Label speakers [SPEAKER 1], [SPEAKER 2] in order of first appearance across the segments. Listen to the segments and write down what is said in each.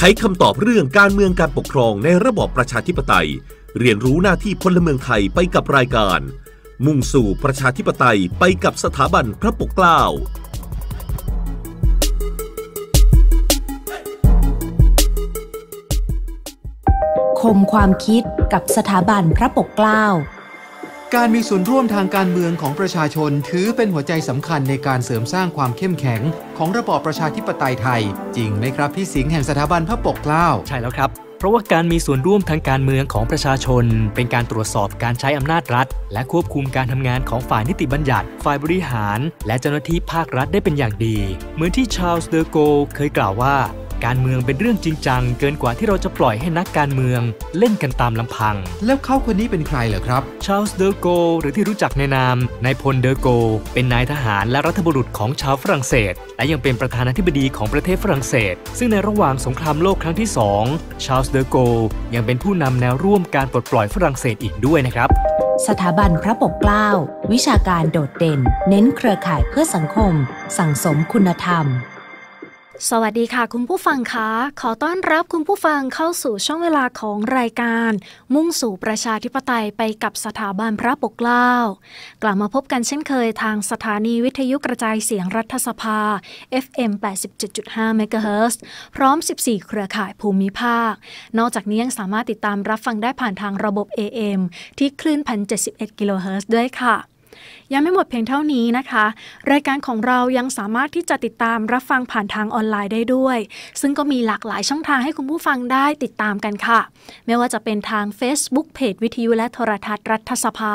[SPEAKER 1] ไขคำตอบเรื่องการเมืองการปกครองในระบอบประชาธิปไตย เรียนรู้หน้าที่พลเมืองไทยไปกับรายการ มุ่งสู่ประชาธิปไตยไปกับสถาบันพระปกเกล้าคมความคิดกับสถาบันพระปกเกล้าการมีส่วนร่วมทางการเมืองของประชาชนถือเป็นหัวใจสำคัญในการเสริมสร้างความเข้มแข็งของระบอบประชาธิปไตยไทย จริงไหมครับพี่สิงห์แห่งสถาบันพระปกเกล้าใช่แล้วครับ เพราะว่าการมีส่วนร่วมทางการเมืองของประชาชนเป็นการตรวจสอบการใช้อำนาจรัฐและควบคุมการทำงานของฝ่ายนิติบัญญัติฝ่ายบริหาร และเจ้าหน้าที่ภาครัฐได้เป็นอย่างดี เหมือนที่ชาลส์เดอโกเคยกล่าวว่าการเมืองเป็นเรื่องจริงจังเกินกว่าที่เราจะปล่อยให้นักการเมือง เล่นกันตามลำพัง แล้วเขาคนนี้เป็นใครเหรอครับชาลส์เดอโกหรือที่รู้จักในนามนายพลเดอโกเป็นนายทหารและรัฐบุรุษของชาวฝรั่งเศสและยังเป็นประธานาธิบดีของประเทศฝรั่งเศส ซึ่งในระหว่างสงครามโลกครั้งที่2ชาลส์เดอโกยังเป็นผู้นำแนวร่วมการปลดปล่อยฝรั่งเศสอีกด้วยนะครับ
[SPEAKER 2] สถาบันพระปกเกล้าวิชาการโดดเด่
[SPEAKER 3] น เน้นเครือข่ายเพื่อสังคม สั่งสมคุณธรรม
[SPEAKER 2] สวัสดีค่ะคุณผู้ฟังคะขอต้อนรับคุณผู้ฟังเข้าสู่ช่วงเวลาของรายการ มุ่งสู่ประชาธิปไตยไปกับสถาบันพระปกเกล้ากลับมาพบกันเช่นเคยทางสถานีวิทยุกระจายเสียงรัฐสภา FM 87.5 MHz พร้อม 14 เครือข่ายภูมิภาค นอกจากนี้ยังสามารถติดตามรับฟังได้ผ่านทางระบบ AM ที่คลื่น1,071กิโลเฮิรตซ์ด้วยค่ะยังไม่หมดเพียงเท่านี้นะคะ รายการของเรายังสามารถที่จะติดตามรับฟังผ่านทางออนไลน์ได้ด้วย ซึ่งก็มีหลากหลายช่องทางให้คุณผู้ฟังได้ติดตามกันค่ะ ไม่ว่าจะเป็นทาง Facebook เพจวิทยุและโทรทัศน์รัฐสภา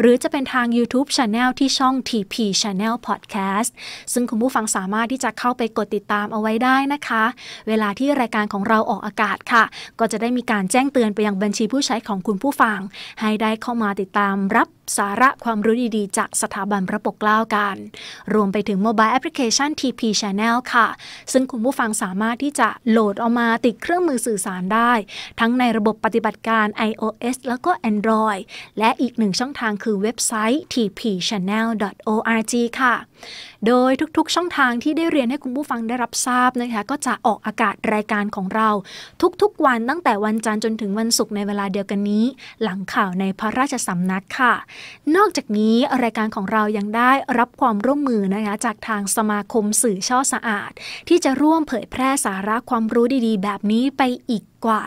[SPEAKER 2] หรือจะเป็นทาง YouTube Channel ที่ช่อง TP Channel Podcast ซึ่งคุณผู้ฟังสามารถที่จะเข้าไปกดติดตามเอาไว้ได้นะคะ เวลาที่รายการของเราออกอากาศค่ะ ก็จะได้มีการแจ้งเตือนไปยังบัญชีผู้ใช้ของคุณผู้ฟัง ให้ได้เข้ามาติดตามรับสาระความรู้ดีๆ จากสถาบันพระปกเกล้ากัน รวมไปถึงโมบายแอปพลิเคชัน TP Channel ค่ะ ซึ่งคุณผู้ฟังสามารถที่จะโหลดออกมาติดเครื่องมือสื่อสารได้ ทั้งในระบบปฏิบัติการ iOS แล้วก็ Android และอีกหนึ่งช่องทางคือเว็บไซต์ tpchannel.org ค่ะโดยทุกๆ ช่องทางที่ได้เรียนให้คุณผู้ฟังได้รับทราบนะคะก็จะออกอากาศรายการของเราทุกๆ วันตั้งแต่วันจันทร์จนถึงวันศุกร์ในเวลาเดียวกันนี้ หลังข่าวในพระราชสำนักค่ะ นอกจากนี้รายการของเรายังได้รับความร่วมมือนะคะจากทางสมาคมสื่อช่อสะอาด ที่จะร่วมเผยแพร่สาระความรู้ดีๆ แบบนี้ไปอีกกว่า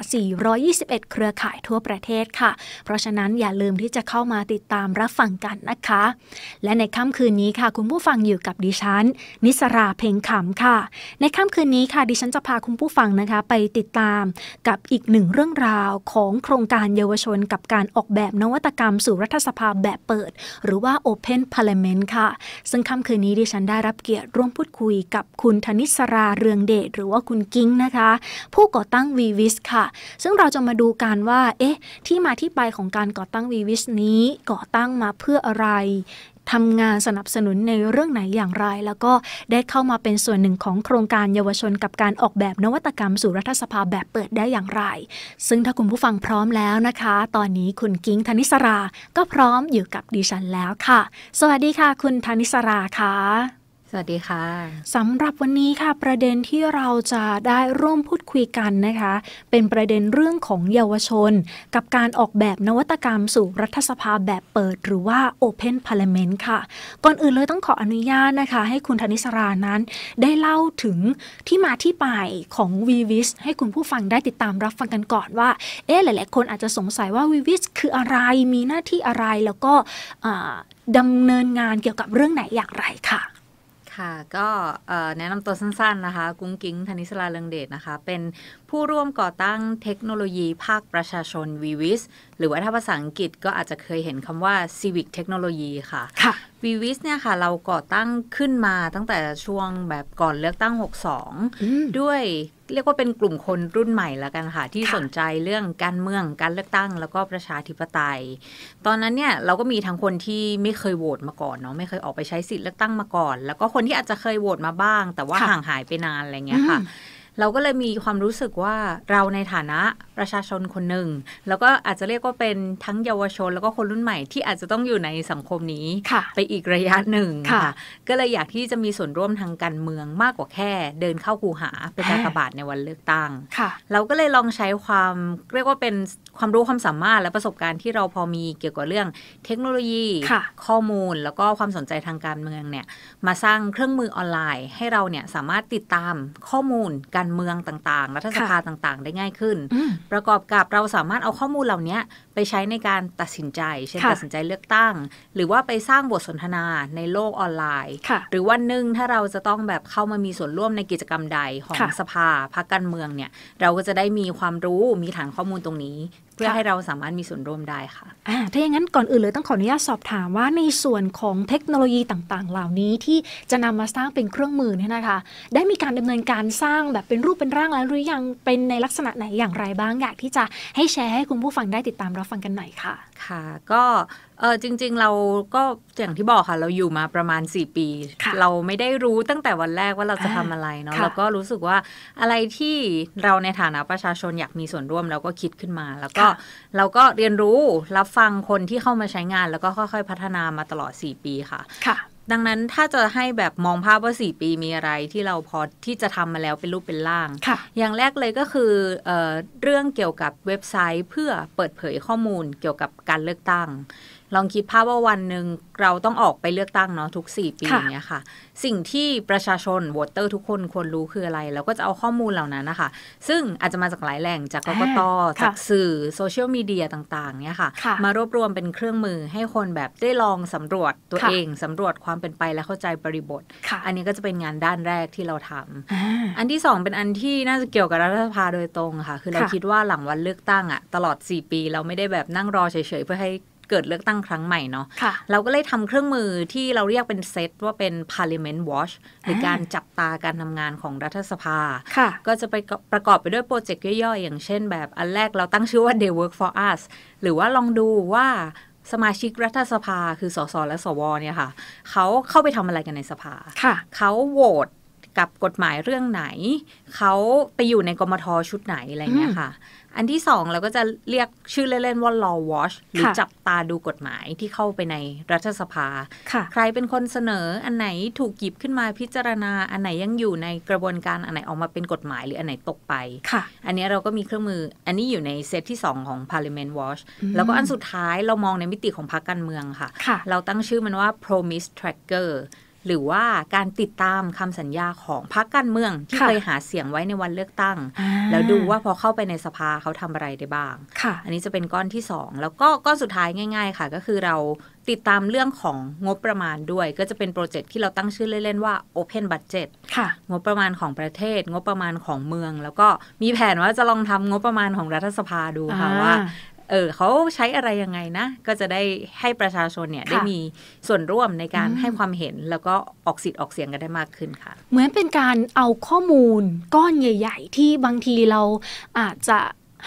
[SPEAKER 2] 421 เครือข่ายทั่วประเทศค่ะ เพราะฉะนั้นอย่าลืมที่จะเข้ามาติดตามรับฟังกันนะคะ และในค่ำคืนนี้ค่ะ คุณผู้ฟังอยู่กับดิฉัน นิสราเพ็งขำค่ะ ในค่ำคืนนี้ค่ะดิฉันจะพาคุณผู้ฟังนะคะไปติดตาม กับอีกหนึ่งเรื่องราวของโครงการเยาวชน กับการออกแบบนวัตกรรม สู่รัฐสภาแบบเปิด หรือว่า Open Parliament ค่ะ ซึ่งค่ำคืนนี้ดิฉันได้รับเกียรติร่วมพูดคุยกับคุณธนิสราเรืองเดชหรือว่าคุณกิ้งนะคะ ผู้ก่อตั้งวีวิสค่ะซึ่งเราจะมาดูกันว่า เอ๊ะ ที่มาที่ไปของการก่อตั้งวีวิชนี้ ก่อตั้งมาเพื่ออะไร ทำงานสนับสนุนในเรื่องไหนอย่างไร แล้วก็ได้เข้ามาเป็นส่วนหนึ่งของโครงการเยาวชน กับการออกแบบนวัตกรรมสู่รัฐสภาแบบเปิดได้อย่างไร ซึ่งถ้าคุณผู้ฟังพร้อมแล้วนะคะ ตอนนี้คุณกิ้งธนิสรา ก็พร้อมอยู่กับดิฉันแล้วค่ะ สวัสดีค่ะ คุณธนิสราค่ะสวัสดีค่ะ สำหรับวันนี้ค่ะประเด็นที่เราจะได้ร่วมพูดคุยกันนะคะ เป็นประเด็นเรื่องของเยาวชน กับการออกแบบนวัตกรรมสู่รัฐสภาแบบเปิดหรือว่า Open Parliament ค่ะ ก่อนอื่นเลยต้องขออนุญาตนะคะ ให้คุณธนิสรานั้น ได้เล่าถึงที่มาที่ไปของ v v i s ให้คุณผู้ฟังได้ติดตามรับฟังกันก่อนว่า เอ๊ะหลายๆ คนอาจจะสงสัยว่า v v i s คืออะไรมีหน้าที่อะไรแล้วก็ดำเนินงานเกี่ยวกับเรื่องไหนอย่างไรค่ะ
[SPEAKER 3] ค่ะก็แนะนำตัวสั้นๆนะคะกุ้งกิ้งธนิสลาเลืองเดชนะคะ เป็นผู้ร่วมก่อตั้งเทคโนโลยี ภาคประชาชนวีวิสหรือว่าถ้าภาษาอังกฤษก็อาจจะเคยเห็นคำว่า Civic Technology ค่ะ ค่ะิสเนี่ยค่ะ เราก่อตั้งขึ้นมาตั้งแต่ช่วงแบบก่อนเลือกตั้ง 62 ด้วยเรียกว่าเป็นกลุ่มคนรุ่นใหม่แล้วกันค่ะ ที่สนใจเรื่องการเมืองการเลือกตั้ง แล้วก็ประชาธิปไตย ตอนนั้นเนี่ยเราก็มีทั้งคนที่ไม่เคยโหวตมาก่อนเนาะไม่เคยออกไปใช้สิทธิ์เลือกตั้งมาก่อน แล้วก็คนที่อาจจะเคยโหวตมาบ้าง แต่ว่าห่างหายไปนานอะไรเงี้ยค่ะเราก็เลยมีความรู้สึกว่าเราในฐานะประชาชนคนหนึ่งแล้วก็อาจจะเรียกว่าเป็นทั้งเยาวชนแล้วก็คนรุ่นใหม่ที่อาจจะต้องอยู่ในสังคมนี้ไปอีกระยะหนึ่งค่ะ ก็เลยอยากที่จะมีส่วนร่วมทางการเมืองมากกว่าแค่ เดินเข้าคูหาเป็นกากบาดในวันเลือกตั้งค่ะ เราก็เลยลองใช้ความเรียกว่าเป็นความรู้ความสามารถและประสบการณ์ที่เราพอมีเกี่ยวกับเรื่อง เทคโนโลยีข้อมูลแล้วก็ความสนใจทางการเมืองเนี่ยมาสร้างเครื่องมือออนไลน์ให้เราเนี่ยสามารถติดตามข้อมูลการเมืองต่าง ๆรัฐสภาต่าง ๆ ได้ง่ายขึ้น ประกอบกับเราสามารถเอาข้อมูลเหล่านี้ไปใช้ในการตัดสินใจเช่นตัดสินใจเลือกตั้ง หรือว่าไปสร้างบทสนทนาในโลกออนไลน์หรือวันหนึ่งถ้าเราจะต้องแบบเข้ามามีส่วนร่วมในกิจกรรมใดของสภาพรรคการเมืองเนี่ยเราก็จะได้มีความรู้มีฐานข้อมูลตรงนี้เพื่อให้เราสามารถมีส่วนร่วมได้ค่ะ
[SPEAKER 2] ะถ้าอย่างนั้นก่อนอื่น เลยต้องขออนุญาตสอบถามว่าในส่วนของเทคโนโลยีต่าง ๆ เหล่านี้ที่จะนำมาสร้างเป็นเครื่องมือเนี่ยนะคะ ได้มีการดำเนินการสร้างแบบเป็นรูปเป็นร่างแล้วหรือยัง เป็นในลักษณะไหนอย่างไรบ้างอยากที่จะให้แชร์ให้คุณผู้ฟังได้ติดตามรับฟังกันหน่อยค่ะ
[SPEAKER 3] ค่ะ ก็เออจริง ๆ เราก็อย่างที่บอกค่ะ เราอยู่มาประมาณ 4 ปี เราไม่ได้รู้ตั้งแต่วันแรกว่าเราจะทำอะไรเนาะเราก็รู้สึกว่าอะไรที่เราในฐานะประชาชนอยากมีส่วนร่วมเราก็คิดขึ้นมา แล้วก็เราก็เรียนรู้รับฟังคนที่เข้ามาใช้งาน แล้วก็ค่อย ๆ พัฒนามาตลอด4ปีค่ะ ค่ะ ดังนั้นถ้าจะให้แบบมองภาพว่า4ปีมีอะไร ที่เราพอที่จะทำมาแล้วเป็นรูปเป็นร่างอย่างแรกเลยก็คือเอเรื่องเกี่ยวกับเว็บไซต์ เพื่อเปิดเผยข้อมูล เกี่ยวกับการเลือกตั้งลองคิดภาพว่าวันหนึ่งเราต้องออกไปเลือกตั้งเนาะทุก 4 ปีอย่างเงี้ยค่ะ สิ่งที่ประชาชนวอเตอร์ทุกคนควรรู้คืออะไรเราก็จะเอาข้อมูลเหล่านั้นนะคะ ซึ่งอาจจะมาจากหลายแหล่งจากกกตจากสื่อ โซเชียลมีเดียต่าง ๆเนี่ยค่ะ มารวบรวมเป็นเครื่องมือ ให้คนแบบได้ลองสำรวจตัวเองสำรวจความเป็นไปและเข้าใจบริบทอันนี้ก็จะเป็นงานด้านแรกที่เราทำอันที่2เป็นอันที่น่าจะเกี่ยวกับรัฐสภาโดยตรงค่ะ คือเราคิดว่าหลังวันเลือกตั้งอะตลอด 4 ปี เราไม่ได้แบบนั่งรอเฉยๆเพื่อให้เกิดเลือกตั้งครั้งใหม่เนาะะเราก็เลยทำเครื่องมือที่เราเรียกเป็นเซตว่าเป็น Parliament Watch หรือการจับตาการทำงานของรัฐสภา ก็จะไปประกอบไปด้วยโปรเจกต์ย่อยๆอย่างเช่นแบบอันแรกเราตั้งชื่อว่า They Work for Us หรือว่าลองดูว่าสมาชิกรัฐสภาคือสส และสว เนี่ยค่ะ เขาเข้าไปทำอะไรกันในสภา เขาโหวตกับกฎหมายเรื่องไหนเขาไปอยู่ในกรมทชุดไหนอะไรเงี้ยค่ะ อันที่สองเราก็จะเรียกชื่อเล่นๆว่า law watch หรือจับตาดูกฎหมายที่เข้าไปในรัฐสภาใครเป็นคนเสนออันไหนถูกหยิบขึ้นมาพิจารณาอันไหนยังอยู่ในกระบวนการอันไหนออกมาเป็นกฎหมายหรืออันไหนตกไปอันนี้เราก็มีเครื่องมืออันนี้อยู่ในเซตที่2ของ parliament watch แล้วก็อันสุดท้ายเรามองในมิติของพรรคการเมืองค่ะ เราตั้งชื่อมันว่า promise tracker หรือว่าการติดตามคำสัญญาของพรรคการเมือง ที่เคยหาเสียงไว้ในวันเลือกตั้ง แล้วดูว่าพอเข้าไปในสภาเขาทำอะไรได้บ้างอันนี้จะเป็นก้อนที่ 2 แล้วก็ก้อนสุดท้ายง่าย ๆค่ะก็คือเราติดตามเรื่องของงบประมาณด้วย ก็จะเป็นโปรเจกต์ที่เราตั้งชื่อเล่น ๆ ว่า Open Budget ค่ะ งบประมาณของประเทศ งบประมาณของเมือง แล้วก็มีแผนว่าจะลองทำงบประมาณของรัฐสภาดูค่ะว่าเออเขาใช้อะไรยังไงนะก็จะได้ให้ประชาชนเนี่ยได้มีส่วนร่วมในการให้ความเห็นแล้วก็ออกสิทธิ์ออกเสียงกันได้มากขึ้นค่ะ
[SPEAKER 2] เหมือนเป็นการเอาข้อมูลก้อนใหญ่ๆ ที่บางทีเราอาจจะ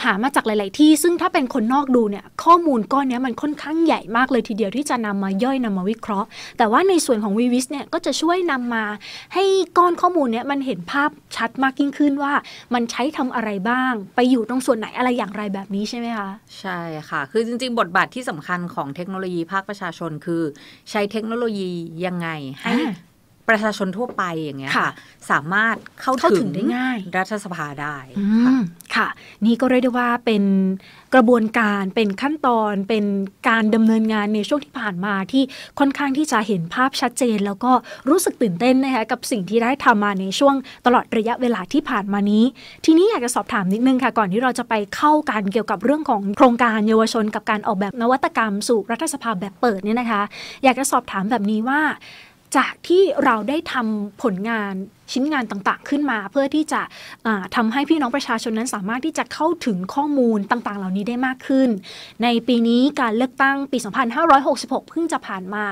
[SPEAKER 2] หามาจากหลาย ๆ ที่ ซึ่งถ้าเป็นคนนอกดูเนี่ยข้อมูลก้อนนี้มันค่อนข้างใหญ่มากเลยทีเดียวที่จะนำมาย่อยนำมาวิเคราะห์ แต่ว่าในส่วนของวิวิสเนี่ยก็จะช่วยนำมา ให้ก้อนข้อมูลเนี่ยมันเห็นภาพชัดมากยิ่งขึ้นว่า มันใช้ทำอะไรบ้าง ไปอยู่ตรงส่วนไหนอะไรอย่างไรแบบนี้ใช่ไหมคะ
[SPEAKER 3] ใช่ค่ะ คือจริง ๆ บทบาทที่สำคัญของเทคโนโลยีภาคประชาชน คือ ใช้เทคโนโลยียังไงให้ประชาชนทั่วไปอย่างเงี้ยค่ะ สามารถเข้าถึงได้ง่ายรัฐสภาได้
[SPEAKER 2] ค่ะ นี่ก็เรียกได้ว่าเป็นกระบวนการเป็นขั้นตอนเป็นการดำเนินงานในช่วงที่ผ่านมาที่ค่อนข้างที่จะเห็นภาพชัดเจน แล้วก็รู้สึกตื่นเต้นนะคะ กับสิ่งที่ได้ทำมาในช่วงตลอดระยะเวลาที่ผ่านมานี้ ทีนี้อยากจะสอบถามนิดนึงค่ะ ก่อนที่เราจะไปเข้ากันเกี่ยวกับเรื่องของโครงการเยาวชนกับการออกแบบนวัตกรรมสู่รัฐสภาแบบเปิดเนี่ยนะคะ อยากจะสอบถามแบบนี้ว่าจากที่เราได้ทำผลงานชิ้นงานต่างๆขึ้นมา เพื่อที่จะทำให้พี่น้องประชาชนนั้นสามารถที่จะเข้าถึงข้อมูลต่าง ๆ เหล่านี้ได้มากขึ้น ในปีนี้การเลือกตั้งปี 2566เพิ่งจะผ่านมา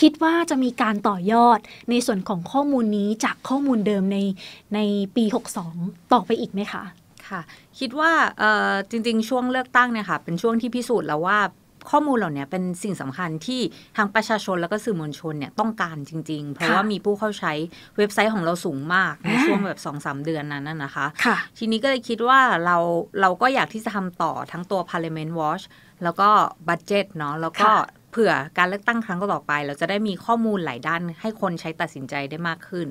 [SPEAKER 2] คิดว่าจะมีการต่อยอดในส่วนของข้อมูลนี้จากข้อมูลเดิมในในปี 62 ต่อไปอีกไหมคะ
[SPEAKER 3] ค่ะ คิดว่าจริงๆ ช่วงเลือกตั้งเนี่ยค่ะเป็นช่วงที่พิสูจน์แล้วว่าข้อมูลเหล่านี้เป็นสิ่งสำคัญที่ทางประชาชนแล้วก็สื่อมวลชนเนี่ยต้องการจริงๆ เพราะว่ามีผู้เข้าใช้เว็บไซต์ของเราสูงมากในช่วงแบบสองสาเดือนนั้นนะคะคะ ทีนี้ก็เลยคิดว่าเราเราก็อยากที่จะทำต่อทั้งตัว Parliament Watch แล้วก็บัตเจ็ตเนาะ แล้วก็เผื่อการเลือกตั้งครั้งต่อไป เราจะได้มีข้อมูลหลายด้าน ให้คนใช้ตัดสินใจได้มากขึ้น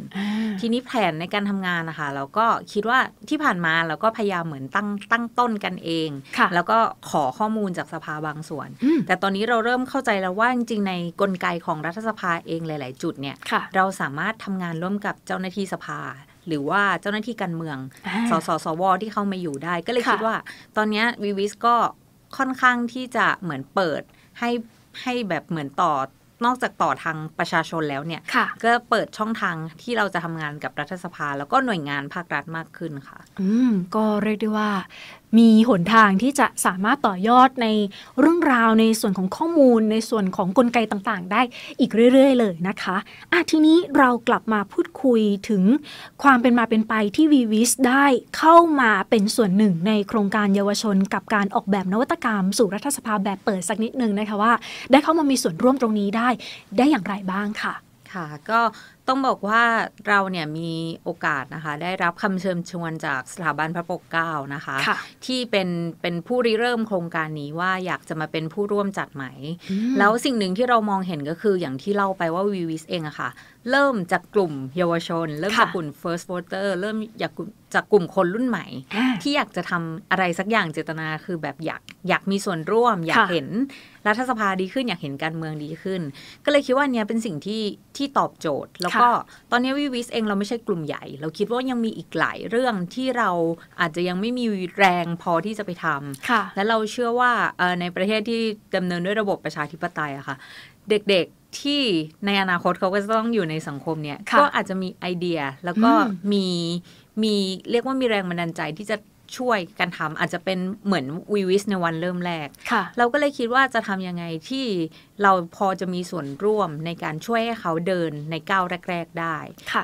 [SPEAKER 3] ทีนี้แผนในการทำงานนะคะเราก็คิดว่าที่ผ่านมาเราก็พยายามเหมือนตั้งตั้งต้นกันเองแล้วก็ขอข้อมูลจากสภาบางส่วน แต่ตอนนี้เราเริ่มเข้าใจแล้วว่าจริงๆ ในกลไกของรัฐสภาเองหลาย ๆ จุดเนี่ยเราสามารถทำงานร่วมกับเจ้าหน้าที่สภา หรือว่าเจ้าหน้าที่การเมือง สสสว ที่เข้ามาอยู่ได้ ก็เลยคิดว่า ตอนนี้วิวิสก็ค่อนข้างที่จะเหมือนเปิดให้ให้แบบเหมือนต่อ นอกจากต่อทางประชาชนแล้วเนี่ย ก็เปิดช่องทางที่เราจะทำงานกับรัฐสภาแล้วก็หน่วยงานภาครัฐมากขึ้นค่ะ
[SPEAKER 2] อืม ก็เรียกได้ว่ามีหนทางที่จะสามารถต่อยอดในเรื่องราว ในส่วนของข้อมูล ในส่วนของกลไกต่างๆ ได้อีกเรื่อยๆ เลยนะคะอะทีนี้เรากลับมาพูดคุยถึงความเป็นมาเป็นไปที่วีวิสได้เข้ามาเป็นส่วนหนึ่งในโครงการเยาวชน กับการออกแบบนวัตกรรม สู่รัฐสภาแบบเปิดสักนิดนึงนะคะว่าได้เข้ามามีส่วนร่วมตรงนี้ได้ได้อย่างไรบ้างค่ะ
[SPEAKER 3] ค่ะก็ต้องบอกว่าเราเนี่ยมีโอกาสนะคะได้รับคำเชิญชวนจากสถาบันพระปกเกล้านะคะคะที่เป็นเป็นผู้ริเริ่มโครงการนี้ว่าอยากจะมาเป็นผู้ร่วมจัดไหม แล้วสิ่งหนึ่งที่เรามองเห็นก็คืออย่างที่เล่าไปว่าวีวิสเองอะคะ่ะ เริ่มจากกลุ่มเยาวชนเริ่มจากกลุ่ม first voter เริ่มจากจากกลุ่มคนรุ่นใหม่ ที่อยากจะทำอะไรสักอย่างเจตนาคือแบบอยากอยากมีส่วนร่วม อยากเห็นรัฐสภาดีขึ้นอยากเห็นการเมืองดีขึ้น ก็เลยคิดว่าเนี่ยเป็นสิ่งที่ที่ตอบโจทย์แล้วล้วก็ตอนนี้วิวิสเองเราไม่ใช่กลุ่มใหญ่ เราคิดว่ายังมีอีกหลายเรื่องที่เราอาจจะยังไม่มีแรงพอที่จะไปทำและเราเชื่อว่าในประเทศที่ดำเนินด้วยระบบประชาธิปไตยอะค่ะ เด็กๆที่ในอนาคตเขาก็จะต้องอยู่ในสังคมเนี่ยก็อาจจะมีไอเดียแล้วก็มีมีเรียกว่ามีแรงบันดาลใจที่จะช่วยกันทำ อาจจะเป็นเหมือนวีวิสในวันเริ่มแรกเราก็เลยคิดว่าจะทํยังไงที่เราพอจะมีส่วนร่วมในการช่วยให้เขาเดินในก้าวแรก ๆได้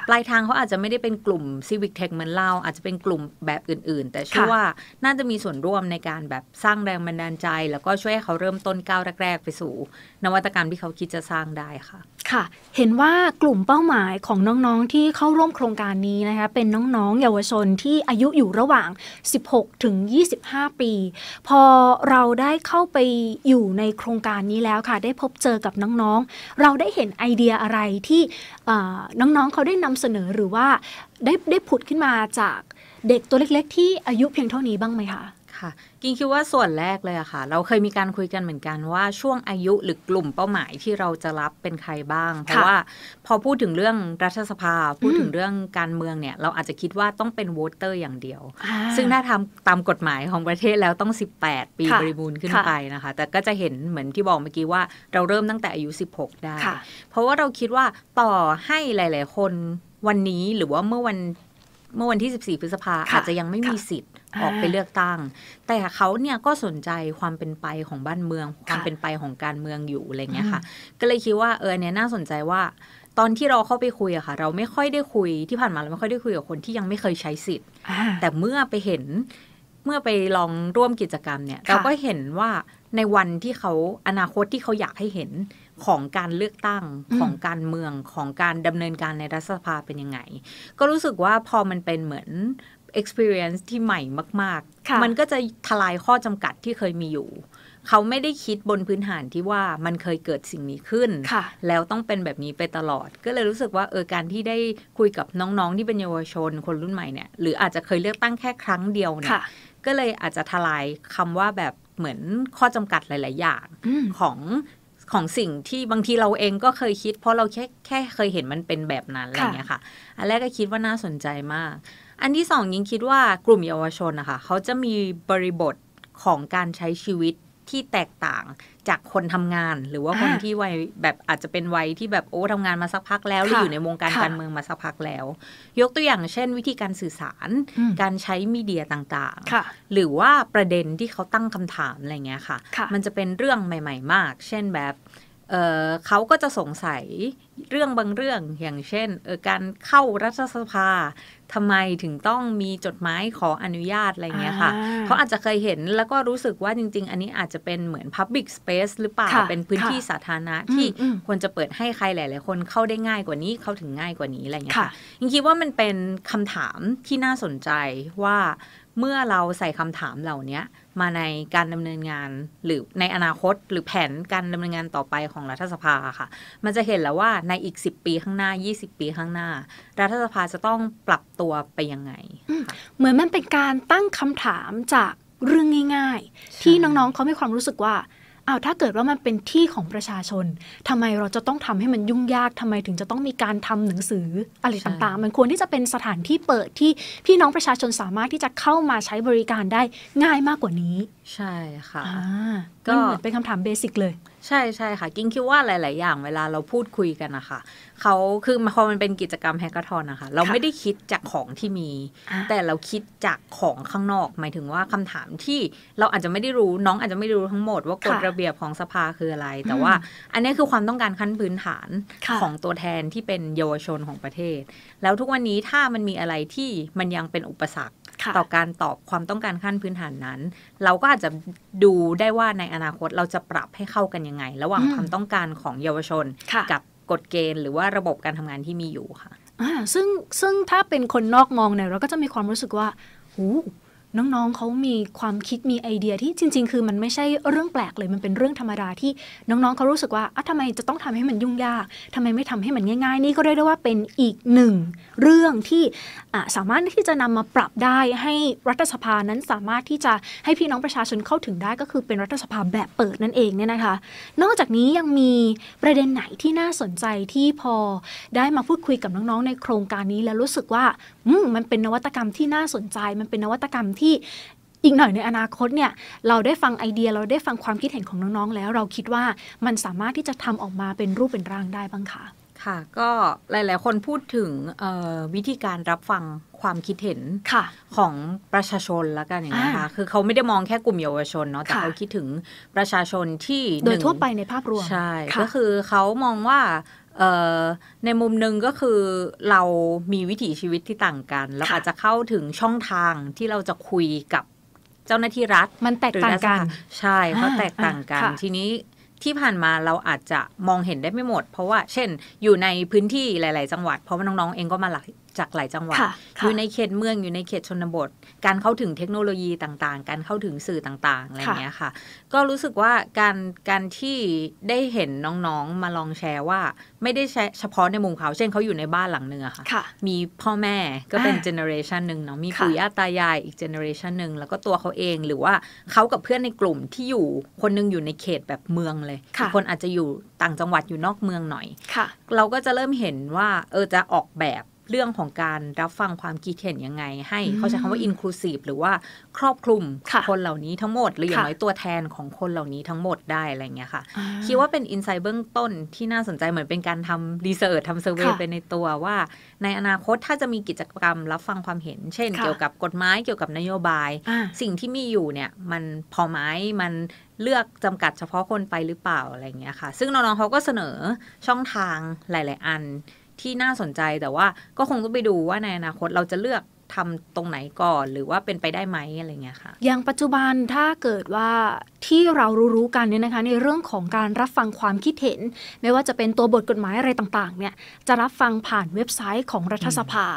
[SPEAKER 3] ปลายทางเขาอาจจะไม่ได้เป็นกลุ่มซีวิกเทคเหมือนเราอาจจะเป็นกลุ่มแบบอื่นๆ แต่เชื่อว่าน่าจะมีส่วนร่วมในการแบบสร้างแรงบันดาลใจ แล้วก็ช่วยให้เขาเริ่มต้นก้าวแรกๆไปสู่ นวัตกรรมที่เขาคิดจะสร้างได้ค่ะ
[SPEAKER 2] ค่ะ เห็นว่ากลุ่มเป้าหมายของน้องๆที่เข้าร่วมโครงการนี้นะคะเป็นน้องๆ เยาวชนที่อายุอยู่ระหว่าง 16 ถึง 25 ปี พอเราได้เข้าไปอยู่ในโครงการนี้แล้วค่ะ ได้พบบเจอกับน้องๆ เราได้เห็นไอเดียอะไรที่น้องๆเขาได้นำเสนอหรือว่าได้ได้ผุดขึ้นมาจากเด็กตัวเล็กๆที่อายุเพียงเท่านี้บ้างไหมคะค่ะ
[SPEAKER 3] กินคิดว่าส่วนแรกเลยอะค่ะ เราเคยมีการคุยกันเหมือนกันว่าช่วงอายุหรือกลุ่มเป้าหมายที่เราจะรับเป็นใครบ้าง เพราะว่าพอพูดถึงเรื่องรัฐสภา พูดถึงเรื่องการเมืองเนี่ย เราอาจจะคิดว่าต้องเป็นโวตเตอร์อย่างเดียว ซึ่งถ้าทำตามกฎหมายของประเทศแล้วต้อง 18 ปีบริบูรณ์ขึ้นไปนะคะ แต่ก็จะเห็นเหมือนที่บอกเมื่อกี้ว่า เราเริ่มตั้งแต่อายุ 16 ได้ เพราะว่าเราคิดว่าต่อให้หลาย ๆ คนวันนี้หรือว่าเมื่อวันเมื่อวันที่ 14 พฤษภาอาจจะยังไม่มีสิทธิ์ออกไปเลือกตั้ง แต่เขาเนี่ยก็สนใจความเป็นไปของบ้านเมืองความเป็นไปของการเมืองอยู่อะไรเงี้ยค่ะ ก็เลยคิดว่าเออเนี่ยน่าสนใจว่า ตอนที่เราเข้าไปคุยอะค่ะ เราไม่ค่อยได้คุยที่ผ่านมาเราไม่ค่อยได้คุยกับคนที่ยังไม่เคยใช้สิทธิ์ แต่เมื่อไปเห็นเมื่อไปลองร่วมกิจกรรมเนี่ย เราก็เห็นว่าในวันที่เขาอนาคตที่เขาอยากให้เห็นของการเลือกตั้งของการเมืองของการดำเนินการในรัฐสภาเป็นยังไง ก็รู้สึกว่าพอมันเป็นเหมือน experience ที่ใหม่มาก ๆ มันก็จะทลายข้อจำกัดที่เคยมีอยู่ เขาไม่ได้คิดบนพื้นฐานที่ว่ามันเคยเกิดสิ่งนี้ขึ้น แล้วต้องเป็นแบบนี้ไปตลอด ก็เลยรู้สึกว่าเออการที่ได้คุยกับน้องๆที่เป็นเยาวชนคนรุ่นใหม่เนี่ยหรืออาจจะเคยเลือกตั้งแค่ครั้งเดียวเนี่ยก็เลยอาจจะทลายคำว่าแบบเหมือนข้อจำกัดหลายๆอย่างของของสิ่งที่บางทีเราเองก็เคยคิดเพราะเราแค่แค่เคยเห็นมันเป็นแบบนั้นอะไรเงี้ยค่ะ อันแรกก็คิดว่าน่าสนใจมาก อันที่สองยิงคิดว่ากลุ่มเยาวชนนะคะเขาจะมีบริบทของการใช้ชีวิตที่แตกต่างจากคนทำงานหรือว่าคนที่วัยแบบอาจจะเป็นวัยที่แบบโอ้ทำงานมาสักพักแล้วหรืออยู่ในวงการการเมืองมาสักพักแล้ว ยกตัวอย่างเช่นวิธีการสื่อสารการใช้มีเดียต่าง ๆ หรือว่าประเด็นที่เขาตั้งคำถาม อะไรเงี้ยค่ะ มันจะเป็นเรื่องใหม่ๆมากเช่นแบบเเขาก็จะสงสัยเรื่องบางเรื่องอย่างเช่นการเข้ารัฐสภาทำไมถึงต้องมีจดหมายขออนุญาตอะไรเงี้ยค่ะเขาอาจจะเคยเห็นแล้วก็รู้สึกว่าจริง ๆ อันนี้อาจจะเป็นเหมือน Public Space หรือเปล่า เป็นพื้นที่สาธารณะที่ควรจะเปิดให้ใครหลาย ๆ คนเข้าได้ง่ายกว่านี้เข้าถึงง่ายกว่านี้อะไรเงี้ยค่ะยังคิดว่ามันเป็นคำถามที่น่าสนใจว่าเมื่อเราใส่คำถามเหล่านี้มาในการดำเนินงานหรือในอนาคต หรือแผนการดำเนินงานต่อไปของรัฐสภาค่ะ มันจะเห็นแล้วว่าในอีก 10 ปีข้างหน้า 20 ปีข้างหน้ารัฐสภาจะต้องปรับตัวไปยังไง
[SPEAKER 2] เหมือนมันเป็นการตั้งคำถามจากเรื่องง่ายๆ ที่น้อง ๆเขามีความรู้สึกว่าอ้าวถ้าเกิดว่ามันเป็นที่ของประชาชน ทำไมเราจะต้องทำให้มันยุ่งยากทำไมถึงจะต้องมีการทำหนังสืออะไรต่างๆ มันควรที่จะเป็นสถานที่เปิดที่พี่น้องประชาชนสามารถที่
[SPEAKER 3] จะเข้ามาใช้บริการได้ง่ายมากกว่านี้ ใช่ค่ะก็เป็นคำถามเบสิกเลยใช่ใช่ค่ะ กิ้งคิดว่าหลาย ๆ อย่าง เวลาเราพูดคุยกันนะคะเขาคือพอมันเป็นกิจกรรมแฮกเกอร์ทอนนะคะเราไม่ได้คิดจากของที่มี แต่เราคิดจากของข้างนอก หมายถึงว่าคำถามที่เราอาจจะไม่ได้รู้น้องอาจจะไม่ได้รู้ทั้งหมดว่ากฎระเบียบของสภาคืออะไร แต่ว่าอันนี้คือความต้องการขั้นพื้นฐานของตัวแทนที่เป็นเยาวชนของประเทศ แล้วทุกวันนี้ถ้ามันมีอะไรที่มันยังเป็นอุปสรรคต่อการตอบความต้องการขั้นพื้นฐานนั้น เราก็อาจจะดูได้ว่าในอนาคตเราจะปรับให้เข้ากันยังไง ระหว่างความต้องการของเยาวชน กับกฎเกณฑ์หรือว่าระบบการทำงานที่มีอยู่ค่ะ
[SPEAKER 2] ซึ่งซึ่งถ้าเป็นคนนอกมองเนี่ยเราก็จะมีความรู้สึกว่าหูน้องๆเขามีความคิดมีไอเดียที่จริงๆ คือมันไม่ใช่เรื่องแปลกเลยมันเป็นเรื่องธรรมดาที่น้องๆ เขารู้สึกว่าอ่ะทำไมจะต้องทำให้มันยุ่งยาก ทำไมไม่ทำให้มันง่าย ๆ นี่ก็เรียกได้ว่าเป็นอีกหนึ่งเรื่องที่สามารถที่จะนำมาปรับได้ให้รัฐสภานั้นสามารถที่จะให้พี่น้องประชาชนเข้าถึงได้ก็คือเป็นรัฐสภาแบบเปิดนั่นเองเนี่ยนะคะนอกจากนี้ยังมีประเด็นไหนที่น่าสนใจที่พอได้มาพูดคุยกับน้องๆในโครงการนี้แล้วรู้สึกว่ามันเป็นนวัตกรรมที่น่าสนใจมันเป็นนวัตกรรมที่ที่อีกหน่อยในอนาคตเนี่ยเราได้ฟังไอเดียเราได้ฟังความคิดเห็นของน้องๆแล้วเราคิดว่ามันสามารถที่จะทำออกมาเป็นรูปเป็นร่างได้บ้างคะ
[SPEAKER 3] ค่ะก็หลายๆ คนพูดถึงวิธีการรับฟังความคิดเห็นของประชาชนละกันอย่างนี้ค่ะคือเขาไม่ได้มองแค่กลุ่มเยาวชนเนาะแต่เขาคิดถึงประชาชนที่โดยทั่วไปใน
[SPEAKER 2] ภาพรวมใช่ก็
[SPEAKER 3] คือเขามองว่าในมุมหนึ่งก็คือเรามีวิถีชีวิตที่ต่างกัน แล้วอาจจะเข้าถึงช่องทางที่เราจะคุยกับเจ้าหน้าที่รัฐ มันแตกต่างกันใช่เขาแตกต่างกันทีนี้ที่ผ่านมาเราอาจจะมองเห็นได้ไม่หมดเพราะว่าเช่น อยู่ในพื้นที่หลาย ๆ จังหวัดเพราะว่าน้อง ๆ เองก็มาหลายจากหลายจังหวัดอยู่ในเขตเมืองอยู่ในเขตชนบท การเข้าถึงเทคโนโลยีต่าง ๆ การเข้าถึงสื่อต่าง ๆ อะไรเงี้ยค่ะ ก็รู้สึกว่าการการที่ได้เห็นน้องๆมาลองแชร์ว่าไม่ได้เฉพาะในมุมเขา เช่นเขาอยู่ในบ้านหลังเนื้อค่ะ มีพ่อแม่ก็เป็นเจเนอเรชันหนึ่งเนาะมีปู่ย่าตายายอีกเจเนอเรชันหนึ่งแล้วก็ตัวเขาเองหรือว่าเขากับเพื่อนในกลุ่มที่อยู่คนนึงอยู่ในเขตแบบเมืองเลยคนอาจจะอยู่ต่างจังหวัดอยู่นอกเมืองหน่อยเราก็จะเริ่มเห็นว่าเออจะออกแบบเรื่องของการรับฟังความคิดเห็นยังไง ให้เขาใช้คำว่า inclusive หรือว่าครอบคลุม คนเหล่านี้ทั้งหมด หรืออย่างน้อยตัวแทนของคนเหล่านี้ทั้งหมดได้อะไรเงี้ยค่ะคิดว่าเป็นอินไซต์เบื้องต้น ที่น่าสนใจเหมือนเป็นการทำรีเสิร์ชทำเซอร์เวยไปในตัวว่า ในอนาคตถ้าจะมีกิจกรรมรับฟังความเห็นเช่นเกี่ยวกับกฎหมายเกี่ยวกับนโยบาย สิ่งที่มีอยู่เนี่ยมันพอไหมมันเลือกจำกัดเฉพาะคนไปหรือเปล่าอะไรเงี้ยค่ะ ซึ่งน้องๆเขาก็เสนอช่องทางหลาย ๆ อันที่น่าสนใจแต่ว่าก็คงต้องไปดูว่าในอนาคตเราจะเลือกทำตรงไหนก่อนหรือว่าเป็นไปได้ไหมอะไรเงี้ยค่ะ
[SPEAKER 2] อย่างปัจจุบันถ้าเกิดว่าที่เรารู้้กันเนี่ยนะคะในเรื่องของการรับฟังความคิดเห็น ไม่ว่าจะเป็นตัวบทกฎหมายอะไรต่างๆเนี่ยจะรับฟังผ่านเว็บไซต์ของรัฐสภา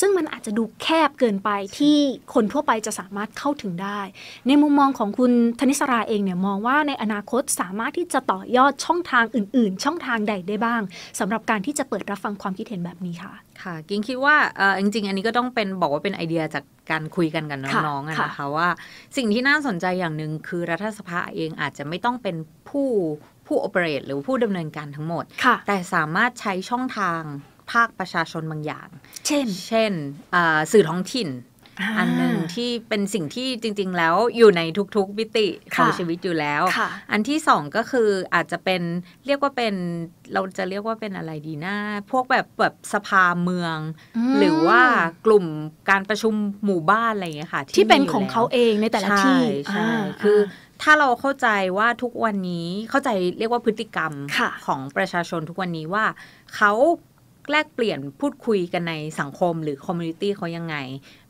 [SPEAKER 2] ซึ่งมันอาจจะดูแคบเกินไปที่คนทั่วไปจะสามารถเข้าถึงได้ ในมุมมองของคุณธนิสราเองเนี่ยมองว่าในอนาคตสามารถที่จะต่อยอดช่องทางอื่น ๆ ช่องทางใดได้บ้าง สำหรับการที่จะเปิดรับฟังความคิดเห็นแบบนี้ค่ะ
[SPEAKER 3] ค่ะ กิงคิดว่าจริง ๆ อันนี้ก็ต้องเป็นบอกว่าเป็นไอเดียจากการคุยกันกับน้องๆนะคะว่าสิ่งที่น่าสนใจอย่างหนึ่งคือรัฐสภาเองอาจจะไม่ต้องเป็นผู้ผู้โอเปเรตหรือผู้ดำเนินการทั้งหมด แต่สามารถใช้ช่องทางภาคประชาชนบางอย่าง เช่นเช่นสื่อท้องถิ่นอันหนึ่งที่เป็นสิ่งที่จริงๆ แล้วอยู่ในทุกๆวิติของชีวิตอยู่แล้ว อันที่สองก็คืออาจจะเป็นเรียกว่าเป็นเราจะเรียกว่าเป็นอะไรดีนะพวกแบบแบบสภาเมือง หรือว่ากลุ่มการประชุมหมู่บ้านอะไรอย่างเงี้ยค่ะที่เป็นของเขาเองในแต่ละที่ใช่คือถ้าเราเข้าใจว่าทุกวันนี้เข้าใจเรียกว่าพฤติกรรมของประชาชนทุกวันนี้ว่าเขาแลกเปลี่ยนพูดคุยกันในสังคม หรือคอมมูนิตี้เขายังไง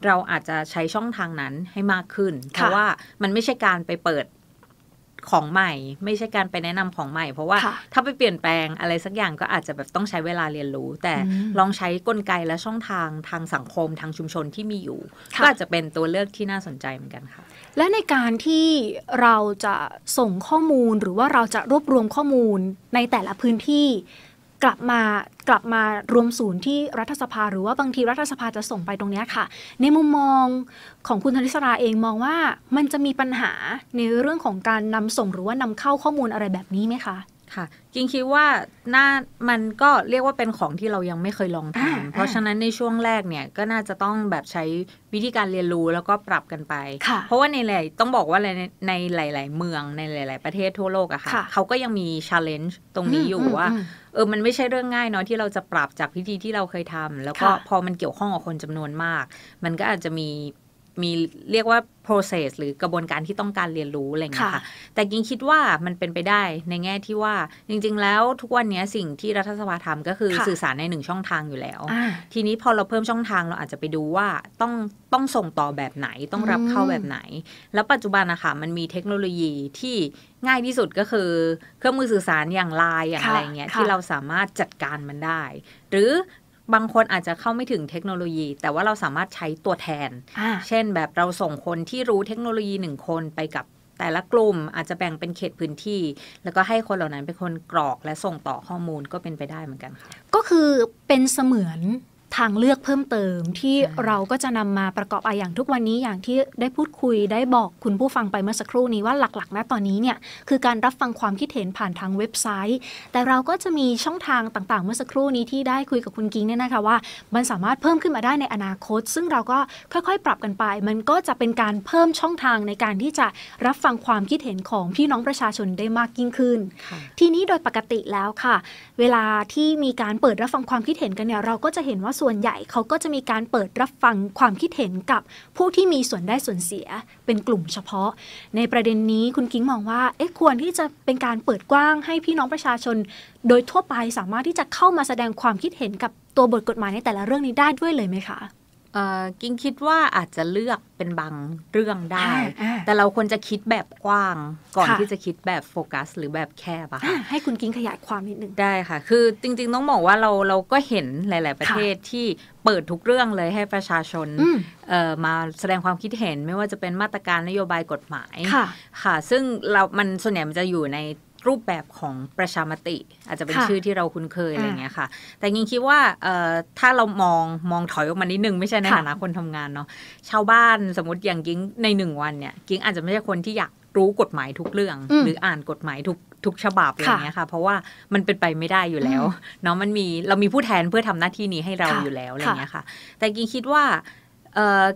[SPEAKER 3] เราอาจจะใช้ช่องทางนั้นให้มากขึ้น เพราะว่ามันไม่ใช่การไปเปิดของใหม่ ไม่ใช่การไปแนะนำของใหม่ เพราะว่าถ้าไปเปลี่ยนแปลงอะไรสักอย่างก็อาจจะแบบต้องใช้เวลาเรียนรู้ แต่ลองใช้กลไกและช่องทางทางสังคมทางชุมชนที่มีอยู่ก็อาจจะเป็นตัวเลือกที่น่าสนใจเหมือนกันค่ะ
[SPEAKER 2] และในการที่เราจะส่งข้อมูลหรือว่าเราจะรวบรวมข้อมูลในแต่ละพื้นที่กลับมากลับมารวมศูนย์ที่รัฐสภาหรือว่าบางทีรัฐสภาจะส่งไปตรงนี้ค่ะ ในมุมมองของคุณธนิสราเองมองว่ามันจะมีปัญหาในเรื่องของการนำส่งหรือว่านำเข้าข้อมู
[SPEAKER 3] ลอะไรแบบนี้ไหมคะค่ะกิงคิดว่าหน้ามันก็เรียกว่าเป็นของที่เรายังไม่เคยลองทำเพราะฉะนั้นในช่วงแรกเนี่ยก็น่าจะต้องแบบใช้วิธีการเรียนรู้แล้วก็ปรับกันไป เพราะว่าในหลายต้องบอกว่าในหลาย ๆ เมืองในหลาย ๆ ประเทศทั่วโลกอะค่ะ เขาก็ยังมีชาร์เลนจ์ตรงนี้อยู่ว่า เออ มันไม่ใช่เรื่องง่ายเนาะที่เราจะปรับจากพิธีที่เราเคยทำ แล้วก็พอมันเกี่ยวข้องกับคนจำนวนมาก มันก็อาจจะมีมีเรียกว่า process หรือกระบวนการที่ต้องการเรียนรู้อะไรเงี้ยค่ะ แต่กิงคิดว่ามันเป็นไปได้ในแง่ที่ว่า จริงๆ แล้วทุกวันนี้สิ่งที่รัฐสภาทำก็คือสื่อสารในหนึ่งช่องทางอยู่แล้ว ทีนี้พอเราเพิ่มช่องทางเราอาจจะไปดูว่าต้องต้องส่งต่อแบบไหนต้องรับเข้าแบบไหน แล้วปัจจุบันนะคะมันมีเทคโนโลยีที่ง่ายที่สุดก็คือ เครื่องมือสื่อสารอย่างไลน์อย่างอะไรเงี้ยที่เราสามารถจัดการมันได้ หรือบางคนอาจจะเข้าไม่ถึงเทคโนโลยีแต่ว่าเราสามารถใช้ตัวแทน เช่น แบบเราส่งคนที่รู้เทคโนโลยีหนึ่งคนไปกับแต่ละกลุ่ม อาจจะแบ่งเป็นเขตพื้นที่ แล้วก็ให้คนเหล่านั้นเป็นคนกรอกและส่งต่อข้อมูลก็เป็นไปได้เหมือนกันค่ะ
[SPEAKER 2] ก็คือเป็นเสมือนทางเลือกเพิ่มเติมที่เราก็จะนำมาประกอบออย่างทุกวันนี้อย่างที่ได้พูดคุยได้บอกคุณผู้ฟังไปเมื่อสักครู่นี้ว่าหลักๆนะตอนนี้เนี่ยคือการรับฟังความคิดเห็นผ่านทางเว็บไซต์ แต่เราก็จะมีช่องทางต่างๆ เมื่อสักครู่นี้ที่ได้คุยกับคุณกิ้งเนี่ยนะคะว่า มันสามารถเพิ่มขึ้นมาได้ในอนาคต ซึ่งเราก็ค่อยๆ ปรับกันไป มันก็จะเป็นการเพิ่มช่องทางในการที่จะรับฟังความคิดเห็นของพี่น้องประชาชนได้มากยิ่งขึ้น ทีนี้โดยปกติแล้วค่ะ เวลาที่มีการเปิดรับฟังความคิดเห็นกันเนี่ยเราก็จะเห็นว่าส่วนใหญ่เขาก็จะมีการเปิดรับฟังความคิดเห็นกับผู้ที่มีส่วนได้ส่วนเสียเป็นกลุ่มเฉพาะ ในประเด็นนี้คุณกิ้งมองว่าเอ๊ะควรที่จะเป็นการเปิดกว้างให้พี่น้องประชาชน โดยทั่วไปสามารถที่จะเข้ามาแสดงความคิดเห็นกับตัวบทกฎหมายในแต่ละเรื่องนี้ได้ด้วยเลยไหมคะ
[SPEAKER 3] กิ้งคิดว่าอาจจะเลือกเป็นบางเรื่องได้ แต่เราควรจะคิดแบบกว้าง ก่อนที่จะคิดแบบโฟกัสหรือแบบแคบอะ
[SPEAKER 2] ให้คุณกิ้งขยายความนิดนึง
[SPEAKER 3] ได้ค่ะ คือจริงๆ ต้องบอกว่าเราเราก็เห็นหลาย ๆ ประเทศที่เปิดทุกเรื่องเลยให้ประชาชนมาแสดงความคิดเห็นไม่ว่าจะเป็นมาตรการนโยบายกฎหมาย ค่ะ ค่ะ ซึ่งเรามันส่วนใหญ่มันจะอยู่ในรูปแบบของประชามติ อาจจะเป็นชื่อที่เราคุ้นเคยอะไรเงี้ยค่ะ แต่ยิงคิดว่าถ้าเรามองมองถอยออกมานิดนึงไม่ใช่ในฐานะคนทำงานเนาะชาวบ้านสมมติอย่างกิ้งในหนึ่งวันเนี่ยกิ้งอาจจะไม่ใช่คนที่อยากรู้กฎหมายทุกเรื่อง หรืออ่านกฎหมายทุกทุกฉบับอะไรเงี้ยค่ะ เพราะว่ามันเป็นไปไม่ได้อยู่แล้ว เนาะมันมีเรามีผู้แทนเพื่อทำหน้าที่นี้ให้เราอยู่แล้วอะไรเงี้ยค่ะ แต่กิงคิดว่า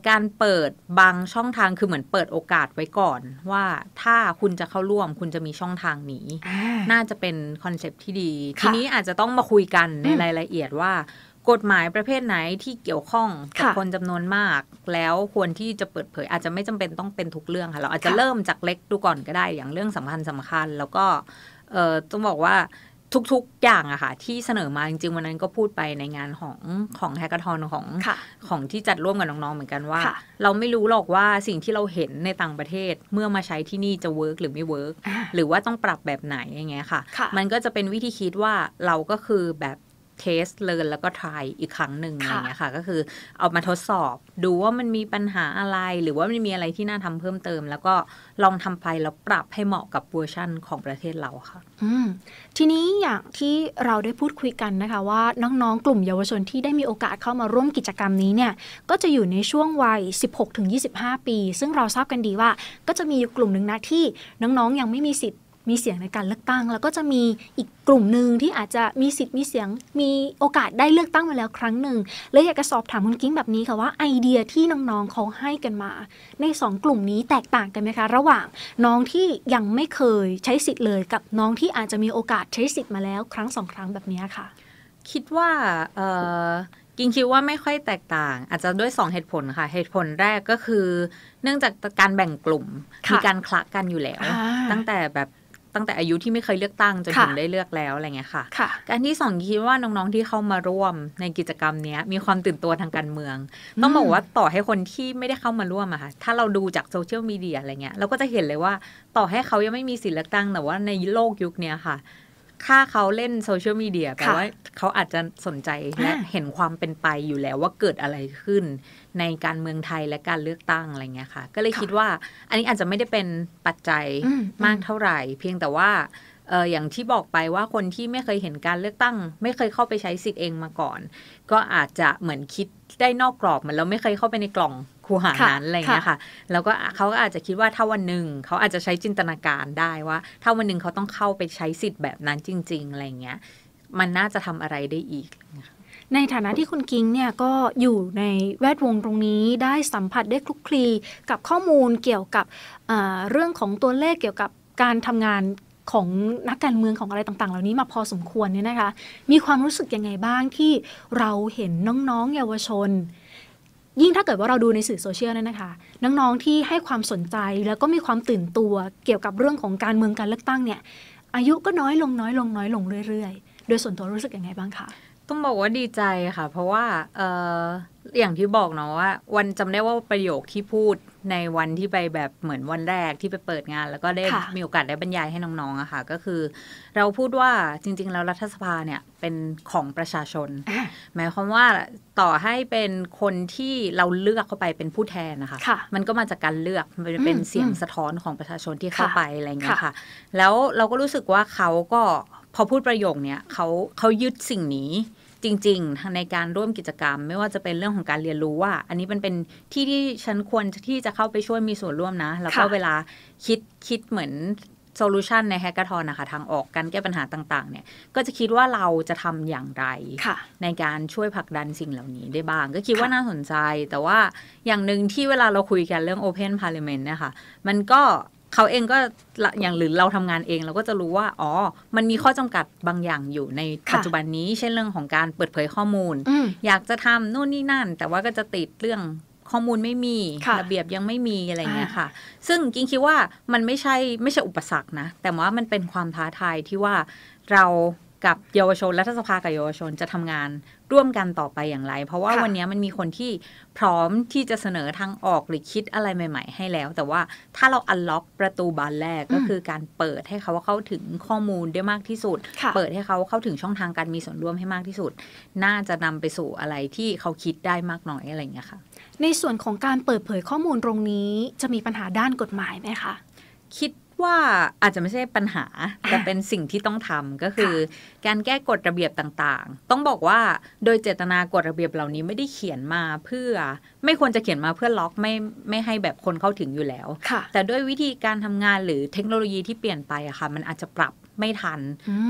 [SPEAKER 3] การเปิดบางช่องทางคือเหมือนเปิดโอกาสไว้ก่อน ว่าถ้าคุณจะเข้าร่วม คุณจะมีช่องทางนี้น่าจะเป็นคอนเซปที่ดี ทีนี้อาจจะต้องมาคุยกันในรายละเอียดว่า กฎหมายประเภทไหนที่เกี่ยวข้องกับคนจำนวนมากแล้วควรที่จะเปิดเผยอาจจะไม่จำเป็นต้องเป็นทุกเรื่องค่ะเราอาจจะเริ่มจากเล็กดูก่อนก็ได้อย่างเรื่องสำคัญสำคัญ แล้วก็ต้องบอกว่าทุกๆ อย่างอะค่ะ ที่เสนอมาจริงๆ วันนั้นก็พูดไปในงานของของแฮกเกอร์ทอนของ ของที่จัดร่วมกับน้องๆ เหมือนกันว่า เราไม่รู้หรอกว่าสิ่งที่เราเห็นในต่างประเทศเมื่อมาใช้ที่นี่จะเวิร์กหรือไม่เวิร์กหรือว่าต้องปรับแบบไหนอย่างเงี้ยค่ะ มันก็จะเป็นวิธีคิดว่าเราก็คือแบบเทสเลิน แล้วก็ ทาย อีกครั้งหนึ่งอะไรเงี้ยค่ะ ก็คือเอามาทดสอบดูว่ามันมีปัญหาอะไร หรือว่ามันมีอะไรที่น่าทำเพิ่มเติม แล้วก็ลองทำไปแล้วปรับให้เหมาะกับเวอร์ชั่น ของประเทศเราค่ะ
[SPEAKER 2] ทีนี้ อย่างที่เราได้พูดคุยกันนะคะ ว่าน้อง ๆ กลุ่มเยาวชนที่ได้มีโอกาสเข้ามาร่วมกิจกรรมนี้เนี่ยก็จะอยู่ในช่วงวัย 16-25 ปี ซึ่งเราทราบกันดีว่า ก็จะมีกลุ่มหนึ่งนะที่น้องๆยังไม่มีสิทธิมีเสียงในการเลือกตั้ง แล้วก็จะมีอีกกลุ่มหนึ่งที่อาจจะมีสิทธิ์มีเสียงมีโอกาสได้เลือกตั้งมาแล้วครั้งหนึ่งเลยอยากจะสอบถามคุณกิ้งแบบนี้ค่ะว่าไอเดียที่น้องๆเขาให้กันมา ใน 2 กลุ่มนี้แตกต่างกันไหมคะ ระหว่างน้องที่ยังไม่เคยใช้สิทธิ์เลย กับน้องที่อาจจะมีโอกาสใช้สิทธิ์มาแล้วครั้งสองครั้งแบบนี้ค่ะ
[SPEAKER 3] คิดว่ากิงคิดว่าไม่ค่อยแตกต่าง อาจจะด้วย 2 เหตุผลค่ะเหตุผลแรกก็คือ เนื่องจากการแบ่งกลุ่มมีการคละกันอยู่แล้ว ตั้งแต่แบบตั้งแต่อายุที่ไม่เคยเลือกตั้งจนถึงได้เลือกแล้วอะไรเงี้ยค่ะค่ะ การที่สองคิดว่าน้องๆที่เข้ามาร่วมในกิจกรรมนี้มีความตื่นตัวทางการเมืองต้องบอกว่าต่อให้คนที่ไม่ได้เข้ามาร่วมอะค่ะ ถ้าเราดูจากโซเชียลมีเดียอะไรเงี้ยเราก็จะเห็นเลยว่าต่อให้เขายังไม่มีสิทธิเลือกตั้งแต่ว่าในโลกยุคนี้ค่ะค่าเขาเล่นโซเชียลมีเดียแปลว่าเขาอาจจะสนใจและเห็นความเป็นไปอยู่แล้วว่าเกิดอะไรขึ้น ในการเมืองไทยและการเลือกตั้งอะไรเงี้ยค่ะ ก็เลยคิดว่าอันนี้อาจจะไม่ได้เป็นปัจจัยมากเท่าไหร่ เพียงแต่ว่าอย่างที่บอกไปว่าคนที่ไม่เคยเห็นการเลือกตั้ง ไม่เคยเข้าไปใช้สิทธิ์เองมาก่อน ก็อาจจะเหมือนคิดได้นอกกรอบเหมือนเราไม่เคยเข้าไปในกล่องคูหานั้นอะไรเงี้ยค่ะแล้วก็เขาก็อาจจะคิดว่าถ้าวันหนึ่งเขาอาจจะใช้จินตนาการได้ว่าถ้าวันหนึ่งเขาต้องเข้าไปใช้สิทธิ์แบบนั้นจริงๆอะไรเงี้ยมันน่าจะทำอะไรได้อีก ใน
[SPEAKER 2] ฐานะที่คุณกิงเนี่ยก็อยู่ในแวดวงตรงนี้ได้สัมผัสได้คลุกคลีกับข้อมูลเกี่ยวกับเเรื่องของตัวเลขเกี่ยวกับการทำงานของนักการเมืองของอะไรต่างๆ เหล่านี้มาพอสมควรเนี่ยนะคะมีความรู้สึกยังไงบ้างที่เราเห็นน้องๆเยาวชนยิ่งถ้าเกิดว่าเราดูในสื่อโซเชียลนั่นนะคะ น้องๆที่ให้ความสนใจแล้วก็มีความตื่นตัวเกี่ยวกับเรื่องของการเมืองการเลือกตั้งเนี่ย อายุก็น้อยลงน้อยลงน้อยลงเรื่อย ๆ โดยส่วนตัวรู้สึกยังไงบ้างคะ
[SPEAKER 3] ต้องบอกว่าดีใจค่ะเพราะว่าเอย่างที่บอกเนาะว่า วันจำได้ว่าประโยคที่พูดในวันที่ไปแบบเหมือนวันแรกที่ไปเปิดงาน แล้วก็ได้มีโอกาสได้บรรยายให้น้องๆอะค่ะ ก็คือเราพูดว่าจริง ๆ แล้วรัฐสภาเนี่ย เป็นของประชาชน หมายความว่าต่อให้เป็นคนที่เราเลือกเข้าไปเป็นผู้แทนนะคะคะมันก็มาจากการเลือกมันเป็นเสียงสะท้อนของประชาชนที่เข้าไปอะไรเงี้ยค่ะแล้วเราก็รู้สึกว่าเขาก็พอพูดประโยคเนี้ยเขาเขายึดสิ่งนี้จริงๆในการร่วมกิจกรรมไม่ว่าจะเป็นเรื่องของการเรียนรู้ว่า อันนี้มันเป็นที่ที่ฉันควรที่จะเข้าไปช่วยมีส่วนร่วมนะ แล้วก็เวลาคิดคิดเหมือนโซลูชันในแฮกเกอร์ทอนนะคะ ทางออกการแก้ปัญหาต่างๆเนี่ยก็จะคิดว่าเราจะทำอย่างไรในการช่วยผลักดันสิ่งเหล่านี้ ได้บ้างก็คิดว่าน่าสนใจ แต่ว่าอย่างหนึ่งที่เวลาเราคุยกันเรื่อง Open Parliament นะคะ มันก็เขาเองก็อย่างหรือเราทำงานเอง เราก็จะรู้ว่าอ๋อ มันมีข้อจำกัดบางอย่างอยู่ในปัจจุบันนี้เช่นเรื่องของการเปิดเผยข้อมูล อยากจะทำนู่นนี่นั่น แต่ว่าก็จะติดเรื่องข้อมูลไม่มีระเบียบยังไม่มีอะไรเงี้ยค่ะ ซึ่งกิงคิดว่ามันไม่ใช่ไม่ใช่อุปสรรคนะแต่ว่ามันเป็นความท้าทายที่ว่าเรากับเยาวชนรัฐสภากับเยาวชนจะทำงานร่วมกันต่อไปอย่างไร เพราะว่าวันนี้มันมีคนที่พร้อมที่จะเสนอทางออกหรือคิดอะไรใหม่ๆ ให้แล้ว แต่ว่าถ้าเราอันล็อกประตูบานแรกก็คือการเปิดให้เขาเข้าถึงข้อมูลได้มากที่สุด เปิดให้เขาเข้าถึงช่องทางการมีส่วนร่วมให้มากที่สุด น่าจะนำไปสู่อะไรที่เขาคิดได้มากน้อยอะไรอย่างเงี้ยค่ะ
[SPEAKER 2] ในส่วนของการเปิดเผยข้อมูลตรงนี้จะมีปัญหาด้านกฎหมายไหมคะ
[SPEAKER 3] คิดว่าอาจจะไม่ใช่ปัญหา แต่เป็นสิ่งที่ต้องทำก็คือการแก้กฎระเบียบต่าง ๆ ต้องบอกว่าโดยเจตนากฎระเบียบเหล่านี้ไม่ได้เขียนมาเพื่อ ไม่ควรจะเขียนมาเพื่อล็อกไม่ไม่ให้แบบคนเข้าถึงอยู่แล้ว แต่ด้วยวิธีการทำงานหรือเทคโนโลยีที่เปลี่ยนไปอะค่ะมันอาจจะปรับไม่ทัน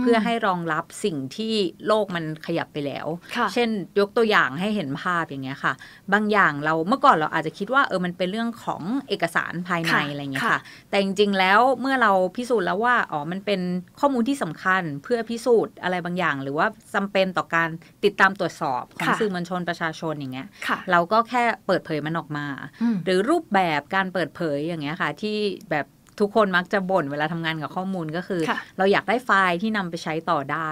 [SPEAKER 3] เพื่อให้รองรับสิ่งที่โลกมันขยับไปแล้ว เช่น ยกตัวอย่างให้เห็นภาพอย่างเงี้ยค่ะ บางอย่างเราเมื่อก่อนเราอาจจะคิดว่าเออมันเป็นเรื่องของเอกสารภายในอะไรเงี้ยค่ะ แต่จริงๆแล้วเมื่อเราพิสูจน์แล้วว่าอ๋อมันเป็นข้อมูลที่ สำคัญเพื่อพิสูจน์อะไรบางอย่าง หรือว่าจำเป็นต่อการติดตามตรวจสอบของสื่อมวลชนประชาชนอย่างเงี้ยเราก็แค่เปิดเผยมันออกมา หรือรูปแบบการเปิดเผยอย่างเงี้ยค่ะ ที่แบบทุกคนมักจะบ่นเวลาทำงานกับข้อมูลก็คือ เราอยากได้ไฟล์ที่นำไปใช้ต่อได้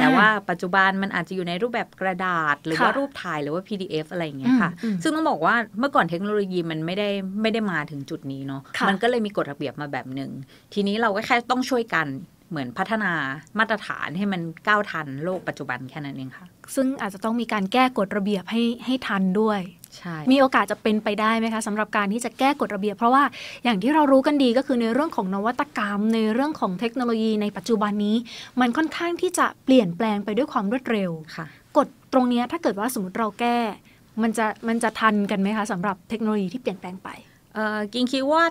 [SPEAKER 3] แต่ว่าปัจจุบันมันอาจจะอยู่ในรูปแบบกระดาษ หรือว่ารูปถ่ายหรือว่า PDF อะไรอย่างเงี้ยค่ะ ซึ่งต้องบอกว่าเมื่อก่อนเทคโนโลยีมันไม่ได้ไม่ได้มาถึงจุดนี้เนาะมันก็เลยมีกฎระเบียบมาแบบหนึ่งทีนี้เราก็แค่ต้องช่วยกันเหมือนพัฒนามาตรฐานให้มันก้าวทันโลกปัจจุบันแค่นั้นเองค่ะซึ่งอาจจะต้องมีกา
[SPEAKER 2] รแก้กฎระเบียบให้ให้ทันด้วย มีโอกาสจะเป็นไปได้ไหมคะสำหรับการที่จะแก้กฎระเบียบ เพราะว่าอย่างที่เรารู้กันดีก็คือในเรื่องของนวัตกรรม ในเรื่องของเทคโนโลยีในปัจจุบันนี้ มันค่อนข้างที่จะเปลี่ยนแปลงไปด้วยความรวดเร็วกฎตรงนี้ถ้าเกิดว่าสมมติเราแก้มันจะมันจะทันกันไหมคะสำหรับเทคโนโลยีที่เปลี่ยนแปลงไป
[SPEAKER 3] กิงคิดว่า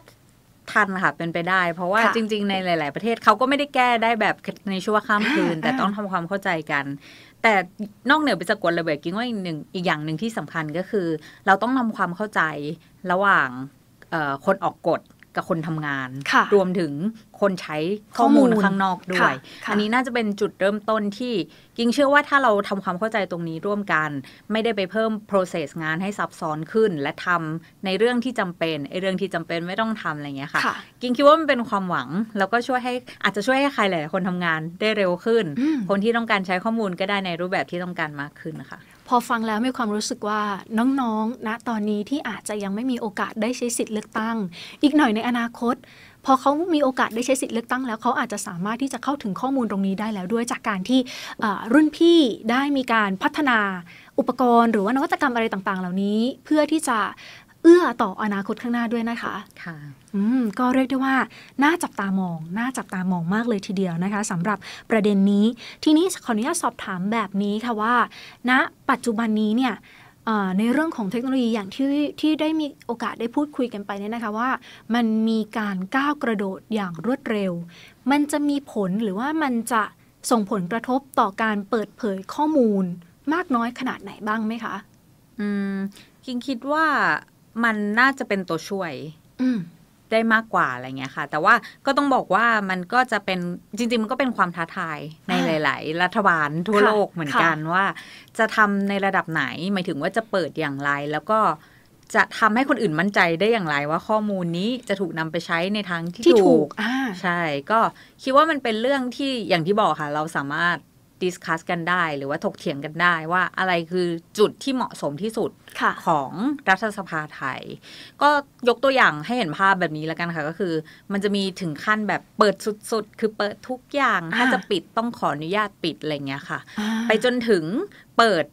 [SPEAKER 3] ทันค่ะเป็นไปได้ เพราะว่าจริง ๆในหลาย ๆ ประเทศเขาก็ไม่ได้แก้ได้แบบในชั่วข้ามคืนแต่ต้องทำความเข้าใจกันแต่นอกเหนือไปจากกฎระเบียบกิ้งว่าอีกหนึ่งอีกอย่างหนึ่งที่สำคัญก็คือ เราต้องนำความเข้าใจระหว่างคนออกกฎกับคนทำงาน รวมถึงคนใช้ข้อมูล ข้างนอกด้วย อันนี้น่าจะเป็นจุดเริ่มต้นที่กิงเชื่อว่าถ้าเราทำความเข้าใจตรงนี้ร่วมกัน ไม่ได้ไปเพิ่ม process งานให้ซับซ้อนขึ้น และทำในเรื่องที่จำเป็นไอ้เรื่องที่จำเป็นไม่ต้องทำอะไรเงี้ยค่ะ กิงคิดว่า มัน เป็นความหวัง แล้วก็ช่วยให้อาจจะช่วยให้ใครหลายคนทำงานได้เร็วขึ้น คนที่ต้องการใช้ข้อมูลก็ได้ในรูปแบบที่ต้องการมากขึ้นนะคะ
[SPEAKER 2] พอฟังแล้วมีความรู้สึกว่าน้องๆณนะตอนนี้ที่อาจจะยังไม่มีโอกาสได้ใช้สิทธิ์เลือกตั้ง อีกหน่อยในอนาคต พอเขามีโอกาสได้ใช้สิทธิ์เลือกตั้งแล้วเขาอาจจะสามารถที่จะเข้าถึงข้อมูลตรงนี้ได้แล้ว ด้วยจากการที่รุ่นพี่ได้มีการพัฒนาอุปกรณ์หรือว่านวัตกรรมอะไรต่าง ๆ เหล่านี้เพื่อที่จะเอื้อต่ออนาคตข้างหน้าด้วยนะคะ ค่ะอืมก็เรียกได้ว่า น่าจับตามอง น่าจับตามองมากเลยทีเดียวนะคะสำหรับประเด็นนี้ทีนี้ขออนุญาตสอบถามแบบนี้ค่ะว่าณนะปัจจุบันนี้เนี่ยในเรื่องของเทคโนโลยีอย่างที่ที่ได้มีโอกาสได้พูดคุยกันไปเนี่ยนะคะว่ามันมีการก้าวกระโดดอย่างรวดเร็ว มันจะมีผลหรือว่ามันจะส่งผลกระทบต่อการเปิดเผยข้อมูลมากน้อยขนาดไหน
[SPEAKER 3] บ้างไหมคะ อืมคิงคิดว่ามันน่าจะเป็นตัวช่วยได้มากกว่าอะไรเงี้ยค่ะ แต่ว่าก็ต้องบอกว่ามันก็จะเป็นจริงๆมันก็เป็นความท้าทายในหลาย ๆ รัฐบาลทั่วโลกเหมือนกันว่า จะทำในระดับไหนหมายถึงว่าจะเปิดอย่างไร แล้วก็จะทำให้คนอื่นมั่นใจได้อย่างไรว่าข้อมูลนี้จะถูกนำไปใช้ในทางที่ถูกใช่ก็คิดว่ามันเป็นเรื่องที่อย่างที่บอกค่ะ เราสามารถดิสคัสกันได้หรือว่าถกเถียงกันได้ว่าอะไรคือจุดที่เหมาะสมที่สุด ของรัฐสภาไทยก็ยกตัวอย่างให้เห็นภาพแบบนี้แล้วกันค่ะก็คือมันจะมีถึงขั้นแบบเปิดสุดๆ คือเปิดทุกอย่างถ้าจะปิดต้องขออนุญาตปิดอะไรเงี้ยค่ะไปจนถึงเปิด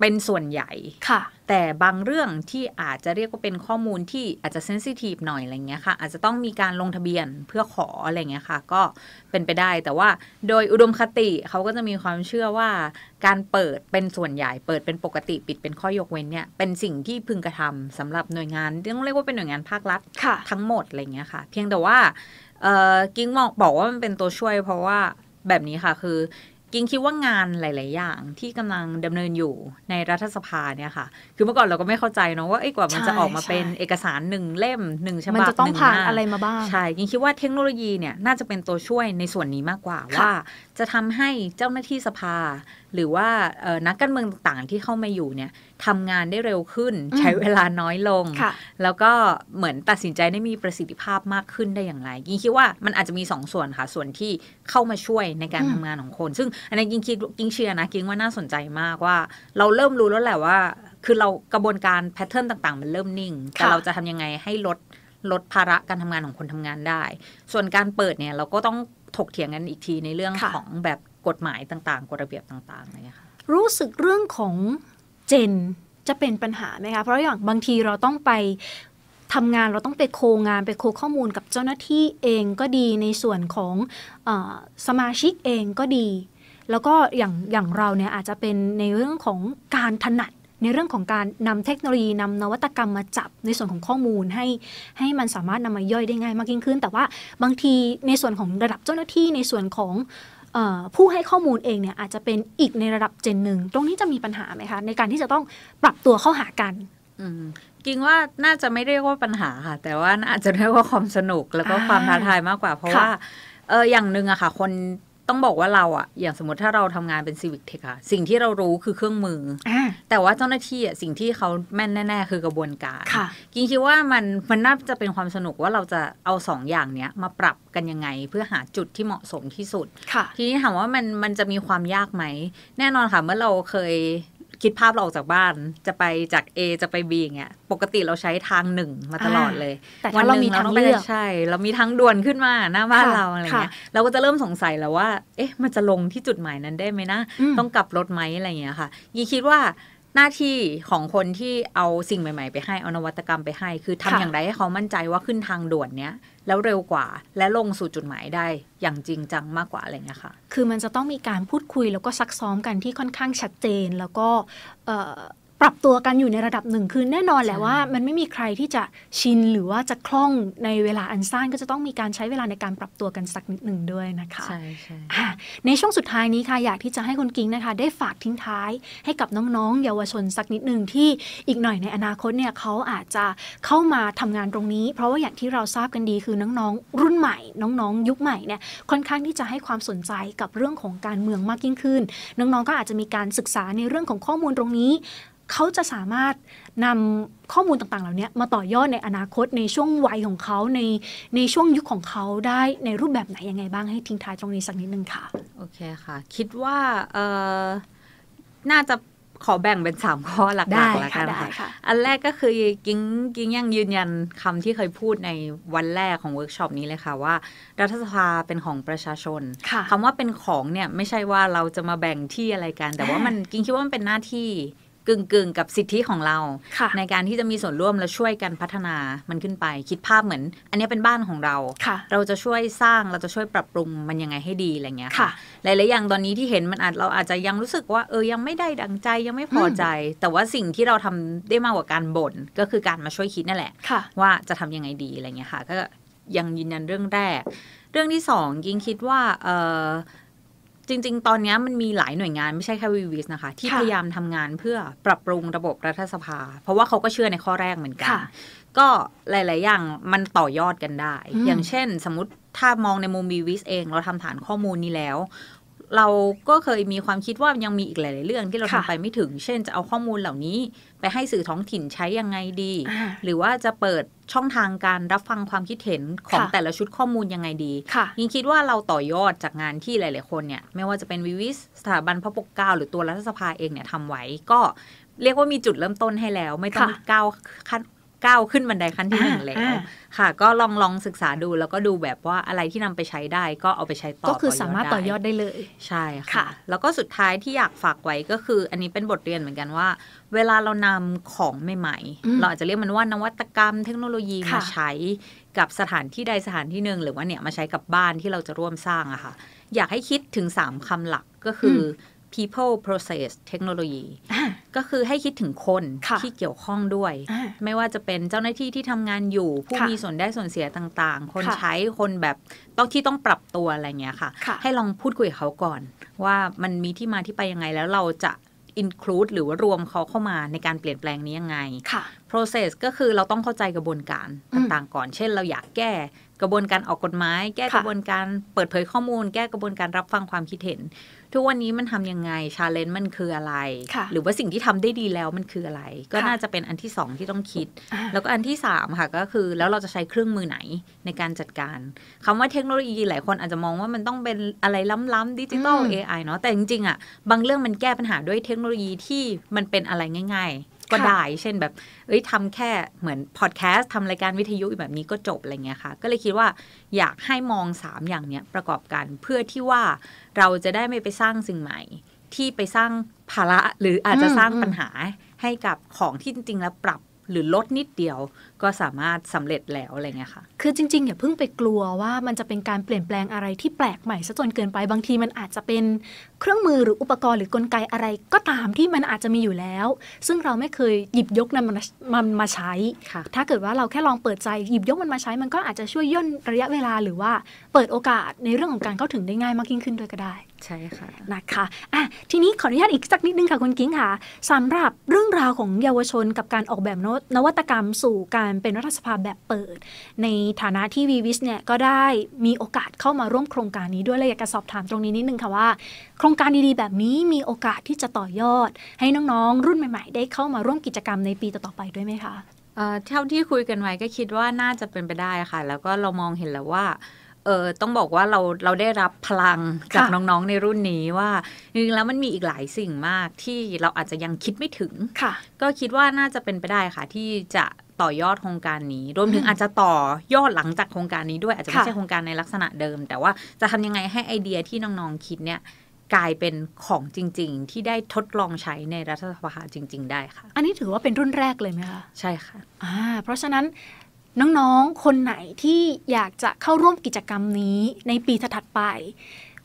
[SPEAKER 3] เป็นส่วนใหญ่ค่ะ แต่บางเรื่องที่อาจจะเรียกว่าเป็นข้อมูลที่อาจจะเซนซิทีฟหน่อยอะไรเงี้ยค่ะ อาจจะต้องมีการลงทะเบียนเพื่อขออะไรเงี้ยค่ะก็เป็นไปได้แต่ว่าโดยอุดมคติเขาก็จะมีความเชื่อว่าการเปิดเป็นส่วนใหญ่ เปิดเป็นปกติปิดเป็นข้อยกเว้นเนี่ยเป็นสิ่งที่พึงกระทำสำหรับหน่วยงานต้องเรียกว่าเป็นหน่วยงานภาครัฐทั้งหมดอะไรเงี้ยค่ะ เพียงแต่ว่ากิ้งมองบอกว่ามันเป็นตัวช่วย เพราะว่าแบบนี้ค่ะคือกิ่งคิดว่างานหลาย ๆ อย่าง ที่กำลังดำเนินอยู่ในรัฐสภาเนี่ย ค่ะ คือเมื่อก่อนเราก็ ไม่เข้าใจ เนาะว่าไอ้กว่ามันจะออกมาเป็นเอกสารหนึ่งเล่มหนึ่งฉบับมัน จะต้องผ่าน อะไรมาบ้าง ใช่ กิ่งคิดว่า เทคโนโลยี เนี่ย น่าจะเป็นตัวช่วยในส่วนนี้มากกว่าว่าจะทำให้เจ้าหน้าที่สภาหรือว่านักการเมืองต่างๆ ที่เข้ามาอยู่เนี่ยทำงานได้เร็วขึ้น ใช้เวลาน้อยลงแล้วก็เหมือนตัดสินใจได้มีประสิทธิภาพมากขึ้นได้อย่างไรยิ่งคิดว่ามันอาจจะมี2สส่วนค่ะส่วนที่เข้ามาช่วยในการทำงานของคนซึ่ง อันนี้ยิ่งคิดยิ่งเชียร์นะยิ่งว่าน่าสนใจมากว่าเราเริ่มรู้แล้วแหละว่า คือเรากระบวนการแพทเทิร์นต่าง ๆ มันเริ่มนิ่งแต่เราจะทำยังไงให้ลดลดภาระการทำงานของคนทำงานได้ ส่วนการเปิดเนี่ยเราก็ต้องถกเถียงกันอีกทีในเรื่องของแบบกฎหมายต่างๆ กฎระเบียบต่างๆอะไรเงี้ยค่ะ
[SPEAKER 2] รู้สึกเรื่องของเจนจะเป็นปัญหาไหมคะเพราะอย่างบางทีเราต้องไปทำงานเราต้องไปโคงานไปโคข้อมูลกับเจ้าหน้าที่เองก็ดีในส่วนของอสมาชิกเองก็ดี แล้วก็อย่างอย่างเราเนี่ยอาจจะเป็นในเรื่องของการถนัดในเรื่องของการนำเทคโนโลยีนำนวัตกรรมมาจับในส่วนของข้อมูลให้ให้มันสามารถนำมาย่อยได้ง่ายมากยิ่งขึ้น แต่ว่าบางทีในส่วนของระดับเจ้าหน้าที่ ในส่วนของผู้ให้ข้อมูลเองเนี่ยอาจจะเป็นอีกในระดับเจนหนึ่งตรงนี้จะมีปัญหาไหมคะ ในการที่จะต้องปรับตัวเข้าหากัน
[SPEAKER 3] กิงว่าน่าจะไม่เรียกว่าปัญหาค่ะแต่ว่าอาจจะเรียกว่าความสนุกแล้วก็ความท้าทายมากกว่า เพราะว่าเอออย่างหนึ่งอะค่ะคนต้องบอกว่าเราอะอย่างสมมติถ้าเราทำงานเป็นซีวิกเทคอะสิ่งที่เรารู้คือเครื่องมืออแต่ว่าเจ้าหน้าที่อะสิ่งที่เขาแม่นแน่ ๆ คือกระบวนการกิงคิดว่ามันมันน่าจะเป็นความสนุกว่าเราจะเอาสองอย่างเนี้ยมาปรับกันยังไงเพื่อหาจุดที่เหมาะสมที่สุดทีนี้ถามว่ามันมันจะมีความยากไหม แน่นอนค่ะเมื่อเราเคยคิดภาพเราออกจากบ้านจะไปจาก A จะไป B อย่างเงี้ยปกติเราใช้ทางหนึ่งมาตลอดเลยแต่วันเรามีทางเลือกใช่ เรามีทางด่วนขึ้นมาหน้าบ้านเราอะไรเงี้ยเราก็จะเริ่มสงสัยแล้วว่า เอ๊ะ มันจะลงที่จุดหมายนั้นได้ไหมนะต้องกลับรถไหมอะไรเงี้ยค่ะยี่คิดว่าหน้าที่ของคนที่เอาสิ่งใหม่ๆไปให้เอานวัตกรรมไปให้ คือทำอย่างไรให้เขามั่นใจว่าขึ้นทางด่วนเนี้ยแล้วเร็วกว่าและลงสู่จุดหมายได้อย่างจริงจังมากกว่าอะไรเงี้ยค่ะ คือมันจะต้องมีการพูดคุยแล้วก็ซักซ้อมกันที่ค่อนข้างชัดเจน แล้วก็
[SPEAKER 2] ปรับตัวกันอยู่ในระดับหนึ่งคือแน่นอนแหละว่า มันไม่มีใครที่จะชินหรือว่าจะคล่องในเวลาอันสั้นก็จะต้องมีการใช้เวลาในการปรับตัวกันสักนิดหนึ่งด้วยนะคะใช่ใช่ในช่วงสุดท้ายนี้ค่ะอยากที่จะให้คุณกิ้งนะคะได้ฝากทิ้งท้าย ให้กับน้องๆเยาวชนสักนิดหนึ่งที่อีกหน่อยในอนาคตเนี่ยเขาอาจจะเข้ามาทำงานตรงนี้เพราะว่าอย่างที่เราทราบกันดีคือน้องๆรุ่นใหม่ น้องๆ ยุคใหม่เนี่ยค่อนข้างที่จะให้ความสนใจกับเรื่องของการเมืองมากยิ่งขึ้นน้องๆก็อาจจะมีการศึกษาในเรื่องของข้อมูลตรงนี้เขาจะสามารถนำข้อมูลต่างๆเหล่านี้มาต่อยอดในอนาคตในช่วงวัยของเขาในในช่วงยุคของเขาได้ในรูปแบบไหนยังไงบ้างให้ทิ้งท้ายตรงนี้สักนิดนึง
[SPEAKER 3] ค่ะโอเคค่ะ คิดว่าเออน่าจะขอแบ่งเป็นสามข้อหลักๆแล้วกันค่ะอันแรกก็คือกิ้งกิ้งยังยืนยันคำที่เคยพูดในวันแรกของเวิร์กช็อปนี้เลยค่ะว่ารัฐสภาเป็นของประชาชน คำว่าเป็นของเนี่ยไม่ใช่ว่าเราจะมาแบ่งที่อะไรกัน แต่ว่ามันกิ้ง คิดว่ามันเป็นหน้าที่กึ่งกึ่งกับสิทธิของเราในการที่จะมีส่วนร่วมและช่วยกันพัฒนามันขึ้นไป คิดภาพเหมือนอันนี้เป็นบ้านของเราเราจะช่วยสร้างเราจะช่วยปรับปรุงมันยังไงให้ดีอะไรเงี้ยค่ะหลายๆอย่างตอนนี้ที่เห็นมันอาจเราอาจจะยังรู้สึกว่าเออยังไม่ได้ดังใจยังไม่พอใจ แต่ว่าสิ่งที่เราทำได้มากกว่าการบ่นก็คือการมาช่วยคิดนั่นแหละะว่าจะทำยังไงดีอะไรเงี้ยค่ะ ก็ยังยืนยันเรื่องแรก เรื่องที่สองยิงคิดว่าเออจริง ๆ ตอนนี้มันมีหลายหน่วยงานไม่ใช่แค่วีวิสนะคะ ที่พยายามทำงานเพื่อปรับปรุงระบบรัฐสภา เพราะว่าเขาก็เชื่อในข้อแรกเหมือนกันก็หลาย ๆ อย่างมันต่อยอดกันได้ อย่างเช่นสมมติถ้ามองในมุมวีวิสเองเราทำฐานข้อมูลนี้แล้วเราก็เคยมีความคิดว่ายังมีอีกหลาย ๆ เรื่องที่เราทำไปไม่ถึง เช่น จะเอาข้อมูลเหล่านี้ไปให้สื่อท้องถิ่นใช้ยังไงดี หรือว่าจะเปิดช่องทางการรับฟังความคิดเห็นของแต่ละชุดข้อมูลยังไงดียิ่งคิดว่าเราต่อยอดจากงานที่หลาย ๆ คนเนี่ย ไม่ว่าจะเป็นวิวิสสถาบันพระปกเกล้า หรือตัวรัฐสภาเองเนี่ยทำไว้ ก็เรียกว่ามีจุดเริ่มต้นให้แล้ว ไม่ต้องก้าวขั้นก้าวขึ้นบันไดขั้นที่หนึ่งแล้วค่ะ ก็ลองลองศึกษาดูแล้วก็ดูแบบว่าอะไรที่นำไปใช้ได้ก็เอาไปใช้ต่อ ก็คือสามารถต่อยอดได้เลย ใช่ค่ะ แล้วก็สุดท้ายที่อยากฝากไว้ก็คือ อันนี้เป็นบทเรียนเหมือนกันว่า เวลาเรานำของ ใหม่ๆ เราอาจจะเรียกมันว่านวัตกรรมเทคโนโลยีมาใช้กับสถานที่ใดสถานที่หนึ่งหรือว่าเนี่ยมาใช้กับบ้านที่เราจะร่วมสร้างอะค่ะ อยากให้คิดถึง 3 คำหลักก็คืออ people process technology ก็คือให้คิดถึงคนที่เกี่ยวข้องด้วย ไม่ว่าจะเป็นเจ้าหน้าที่ที่ทำงานอยู่ผู้มีส่วนได้ส่วนเสียต่างๆ คนใช้คนแบบต้องที่ต้องปรับตัวอะไรเงี้ยค่ะ ให้ลองพูดคุยกับเขาก่อน ว่ามันมีที่มาที่ไปยังไงแล้วเราจะ include หรือว่ารวมเขาเข้ามาในการเปลี่ยนแปลงนี้ยังไง process ก็คือเราต้องเข้าใจกระบวนการต่าง ๆก่อน เช่น เราอยากแก้กระบวนการออกกฎหมายแก้กระบวนการเปิดเผยข้อมูล แก้กระบวนการรับฟังความคิดเห็นทุกวันนี้มันทํำยังไงชาเลนจ์มันคืออะไร หรือว่าสิ่งที่ทำได้ดีแล้วมันคืออะไร ก็น่าจะเป็นอันที่สองที่ต้องคิด แล้วก็อันที่สามค่ะก็คือแล้วเราจะใช้เครื่องมือไหนในการจัดการ คำว่าเทคโนโลยีหลายคนอาจจะมองว่ามันต้องเป็นอะไรล้ำๆดิจิตอลเอไอเนาะ แต่จริงๆอ่ะบางเรื่องมันแก้ปัญหาด้วยเทคโนโลยีที่มันเป็นอะไรง่ายก็ได้เช่น แบบ เอ้ยทำแค่เหมือน พอดแคสต์ทำรายการวิทยุแบบนี้ก็จบ อะไรเงี้ยค่ะ ก็เลยคิดว่าอยากให้มอง 3 อย่าง เนี้ย ประกอบกันเพื่อที่ว่าเราจะได้ไม่ไปสร้างสิ่งใหม่ ที่ไปสร้างภาระหรืออาจจะสร้างปัญหาให้กับของ ที่ จริงๆแล้วปรับหรือลดนิดเดียวก็สามารถสำเร็จแล้วอะไรเงี้ยค่ะ
[SPEAKER 2] คือจริงๆอย่าเพิ่งไปกลัวว่ามันจะเป็นการเปลี่ยนแปลงอะไรที่แปลกใหม่ซะจนเกินไป บางทีมันอาจจะเป็นเครื่องมือหรืออุปกรณ์หรือกลไกอะไรก็ตามที่มันอาจจะมีอยู่แล้ว ซึ่งเราไม่เคยหยิบยกมันมันมาใช้ถ้าเกิดว่าเราแค่ลองเปิดใจหยิบยกมันมาใช้มันก็อาจจะช่วยย่นระยะเวลาหรือว่า เปิดโอกาสในเรื่องของการเข้าถึงได้ง่ายมากยิ่งขึ้นด้วยก็ได้ใช่ค่ะ นะคะ อ่ะ ทีนี้ขออนุญาตอีกสักนิดนึงค่ะคุณกิ้งค่ะสำหรับเรื่องราวของเยาวชนกับการออกแบบนวัตกรรมสู่การเป็นรัฐสภาแบบเปิด ในฐานะที่วีวิสเนี่ยก็ได้มีโอกาสเข้ามาร่วมโครงการนี้ด้วยเลยอยากจะสอบถามตรงนี้นิดนึงค่ะว่าโครงการดีๆแบบนี้มีโอกาสที่จะต่อยอด ให้น้องๆรุ่นใหม่ ๆ ได้เข้ามาร่วมกิจกรรมในปีต่อๆไปด้วยไหมคะ
[SPEAKER 3] เท่าที่คุยกันไว้ก็คิดว่าน่าจะเป็นไปได้ค่ะ แล้วก็เรามองเห็นแล้วว่าเออต้องบอกว่าเราเราได้รับพลังจากน้องๆในรุ่นนี้ว่าจริงๆแล้วมันมีอีกหลายสิ่งมากที่เราอาจจะยังคิดไม่ถึงก็คิดว่าน่าจะเป็นไปได้ค่ะที่จะต่อยอดโครงการนี้ รวมถึงอาจจะต่อยอดหลังจากโครงการนี้ด้วย อาจจะไม่ใช่โครงการในลักษณะเดิม แต่ว่าจะทำยังไงให้ไอเดียที่น้องๆคิดเนี่ยกลายเป็นของจริง ๆ ที่ได้ทดลองใช้ในรัฐสภาจริง ๆได้ค่ะ
[SPEAKER 2] อันนี้ถือว่าเป็นรุ่นแรกเลยไหมคะใช่ค่ะอ่าเพราะฉะนั้นน้อง ๆ คนไหนที่อยากจะเข้าร่วมกิจกรรมนี้ในปีถัดไป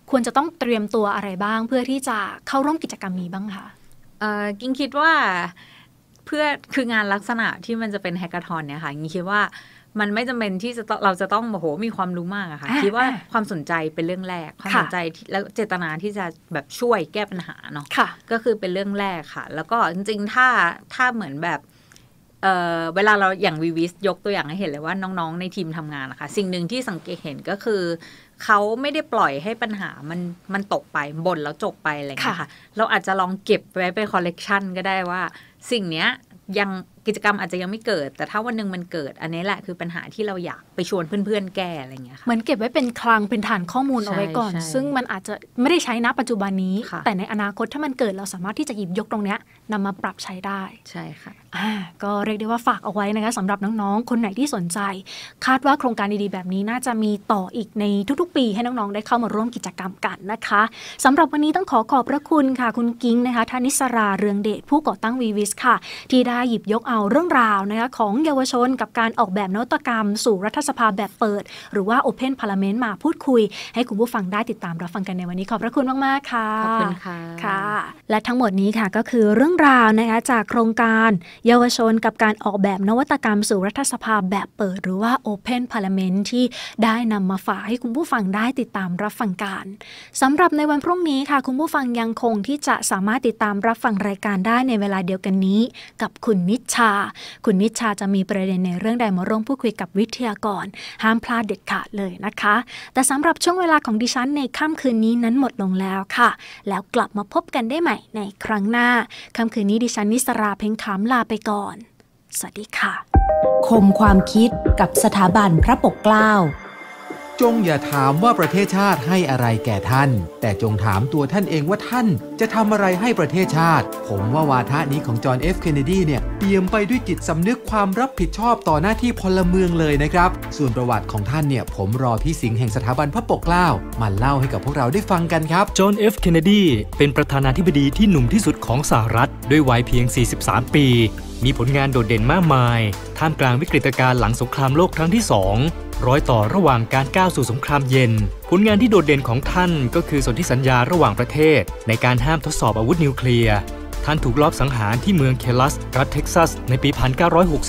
[SPEAKER 2] ควรจะต้องเตรียมตัวอะไรบ้าง เพื่อที่จะเข้าร่วมกิจกรรมนี้บ้างคะ
[SPEAKER 3] กิ้งคิดว่าเพื่อคืองานลักษณะที่มันจะเป็นแฮกเกอร์ทอนเนี่ยค่ะกิ้งคิดว่ามันไม่จำเป็นที่จะเราจะต้องโอ้โหมีความรู้มากอะค่ะ คิดว่าความสนใจเป็นเรื่องแรก ความสนใจแล้วเจตนาที่จะแบบช่วยแก้ปัญหาเนาะก็คือเป็นเรื่องแรกค่ะ แล้วก็จริงๆ ถ้าถ้าเหมือนแบบเวลาเราอย่างวีวิสยกตัวอย่างให้เห็นเลยว่าน้องๆในทีมทำงานนะคะ สิ่งหนึ่งที่สังเกตเห็นก็คือ เขาไม่ได้ปล่อยให้ปัญหามันมันตกไปบ่นแล้วจบไปอะไรเงี้ยค่ะ เราอาจจะลองเก็บไว้เป็นคอลเลกชันก็ได้ว่า สิ่งเนี้ยยังกิจกรรมอาจจะยังไม่เกิด แต่ถ้าวันหนึ่งมันเกิดอันนี้แหละคือปัญหาที่เราอยากไปชวนเพื่อนๆแก้อะไรเงี้ย
[SPEAKER 2] ค่ะเหมือนเก็บไว้เป็นคลังเป็นฐานข้อมูลเอาไว้ก่อน ซึ่งมันอาจจะไม่ได้ใช้ณปัจจุบันนี้แต่ในอนาคตถ้ามันเกิดเราสามารถที่จะหยิบยกตรงเนี้ยนำมาปรับใช้ได้ใช่ค่ะก็เรียกได้ว่าฝากเอาไว้นะคะสำหรับน้อง ๆ คนไหนที่สนใจ คาดว่าโครงการดีๆ แบบนี้น่าจะมีต่ออีกในทุกๆ ปี ให้น้องๆ ได้เข้ามาร่วมกิจกรรมกันนะคะสำหรับวันนี้ต้องขอขอบพระคุณค่ะ คุณกิ้งนะคะ ธนิสราเรืองเดชผู้ก่อตั้งวีวิสค่ะ ที่ได้หยิบยกเอาเรื่องราวนะคะของเยาวชนกับการออกแบบนวัตกรรม สู่รัฐสภาแบบเปิดหรือว่า Open Parliament มาพูดคุย ให้คุณผู้ฟังได้ติดตามรับฟังกันในวันนี้ขอบพระคุณมากๆค่ะขอบคุณค่ะค่ะ และทั้งหมดนี้ค่ะก็คือเรื่องราวนะคะจากโครงการเยาวชนกับการออกแบบนวัตกรรมสู่รัฐสภาแบบเปิดหรือว่า Open Parliament ที่ได้นำมาฝากให้คุณผู้ฟังได้ติดตามรับฟังการสำหรับในวันพรุ่งนี้ค่ะ คุณผู้ฟังยังคงที่จะสามารถติดตามรับฟังรายการได้ในเวลาเดียวกันนี้ กับคุณนิชา คุณนิชาจะมีประเด็นในเรื่องใดมาร่วมพูดคุยกับวิทยากรห้ามพลาดเด็ดขาดเลยนะคะ แต่สำหรับช่วงเวลาของดิฉันในค่ำคืนนี้นั้นหมดลงแล้วค่ะ แล้วกลับมาพบกันได้ใหม่ ในครั้งหน้าค่ำคืนนี้ดิฉัน นิสราเพ็งขามลาไปก่อน สวัสดีค่ะ
[SPEAKER 1] คมความคิดกับสถาบันพระปกเกล้าจงอย่าถามว่าประเทศชาติให้อะไรแก่ท่าน แต่จงถามตัวท่านเองว่าท่านจะทำอะไรให้ประเทศชาติ ผมว่าวาทะนี้ของจอห์นเอฟเคนเนดีเนี่ยเปี่ยมไปด้วยจิตสำนึกความรับผิดชอบต่อหน้าที่พลเมืองเลยนะครับส่วนประวัติของท่านเนี่ย ผมรอพี่สิงห์แห่งสถาบันพระปกเกล้ามาเล่าให้กับพวกเราได้ฟังกันครับจอห์นเอฟเคนเนดีเป็นประธานาธิบดีที่หนุ่มที่สุดของสหรัฐด้วยวัยเพียง 43ปีมีผลงานโดดเด่นมากมาย ท่ามกลางวิกฤตการณ์หลังสงครามโลกครั้งที่ 2 ร้อยต่อระหว่างการก้าวสู่สงครามเย็น ผลงานที่โดดเด่นของท่านก็คือสนธิสัญญาระหว่างประเทศในการห้ามทดสอบอาวุธนิวเคลียร์ ท่านถูกลอบสังหารที่เมืองเคลัส รัฐเท็กซัสในปี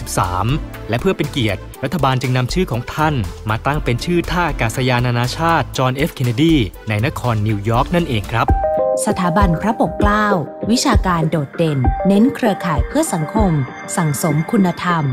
[SPEAKER 1] 1963 และเพื่อเป็นเกียรติ รัฐบาลจึงนำชื่อของท่านมาตั้งเป็นชื่อท่าอากาศยานนานาชาติจอห์นเอฟเคนเนดี ในนครนิวยอร์กนั่นเองครับ
[SPEAKER 2] สถาบันพระปกเกล้า วิชาการโดดเด่น เน้นเครือข่ายเพื่อสังคม สั่งสมคุณธรรม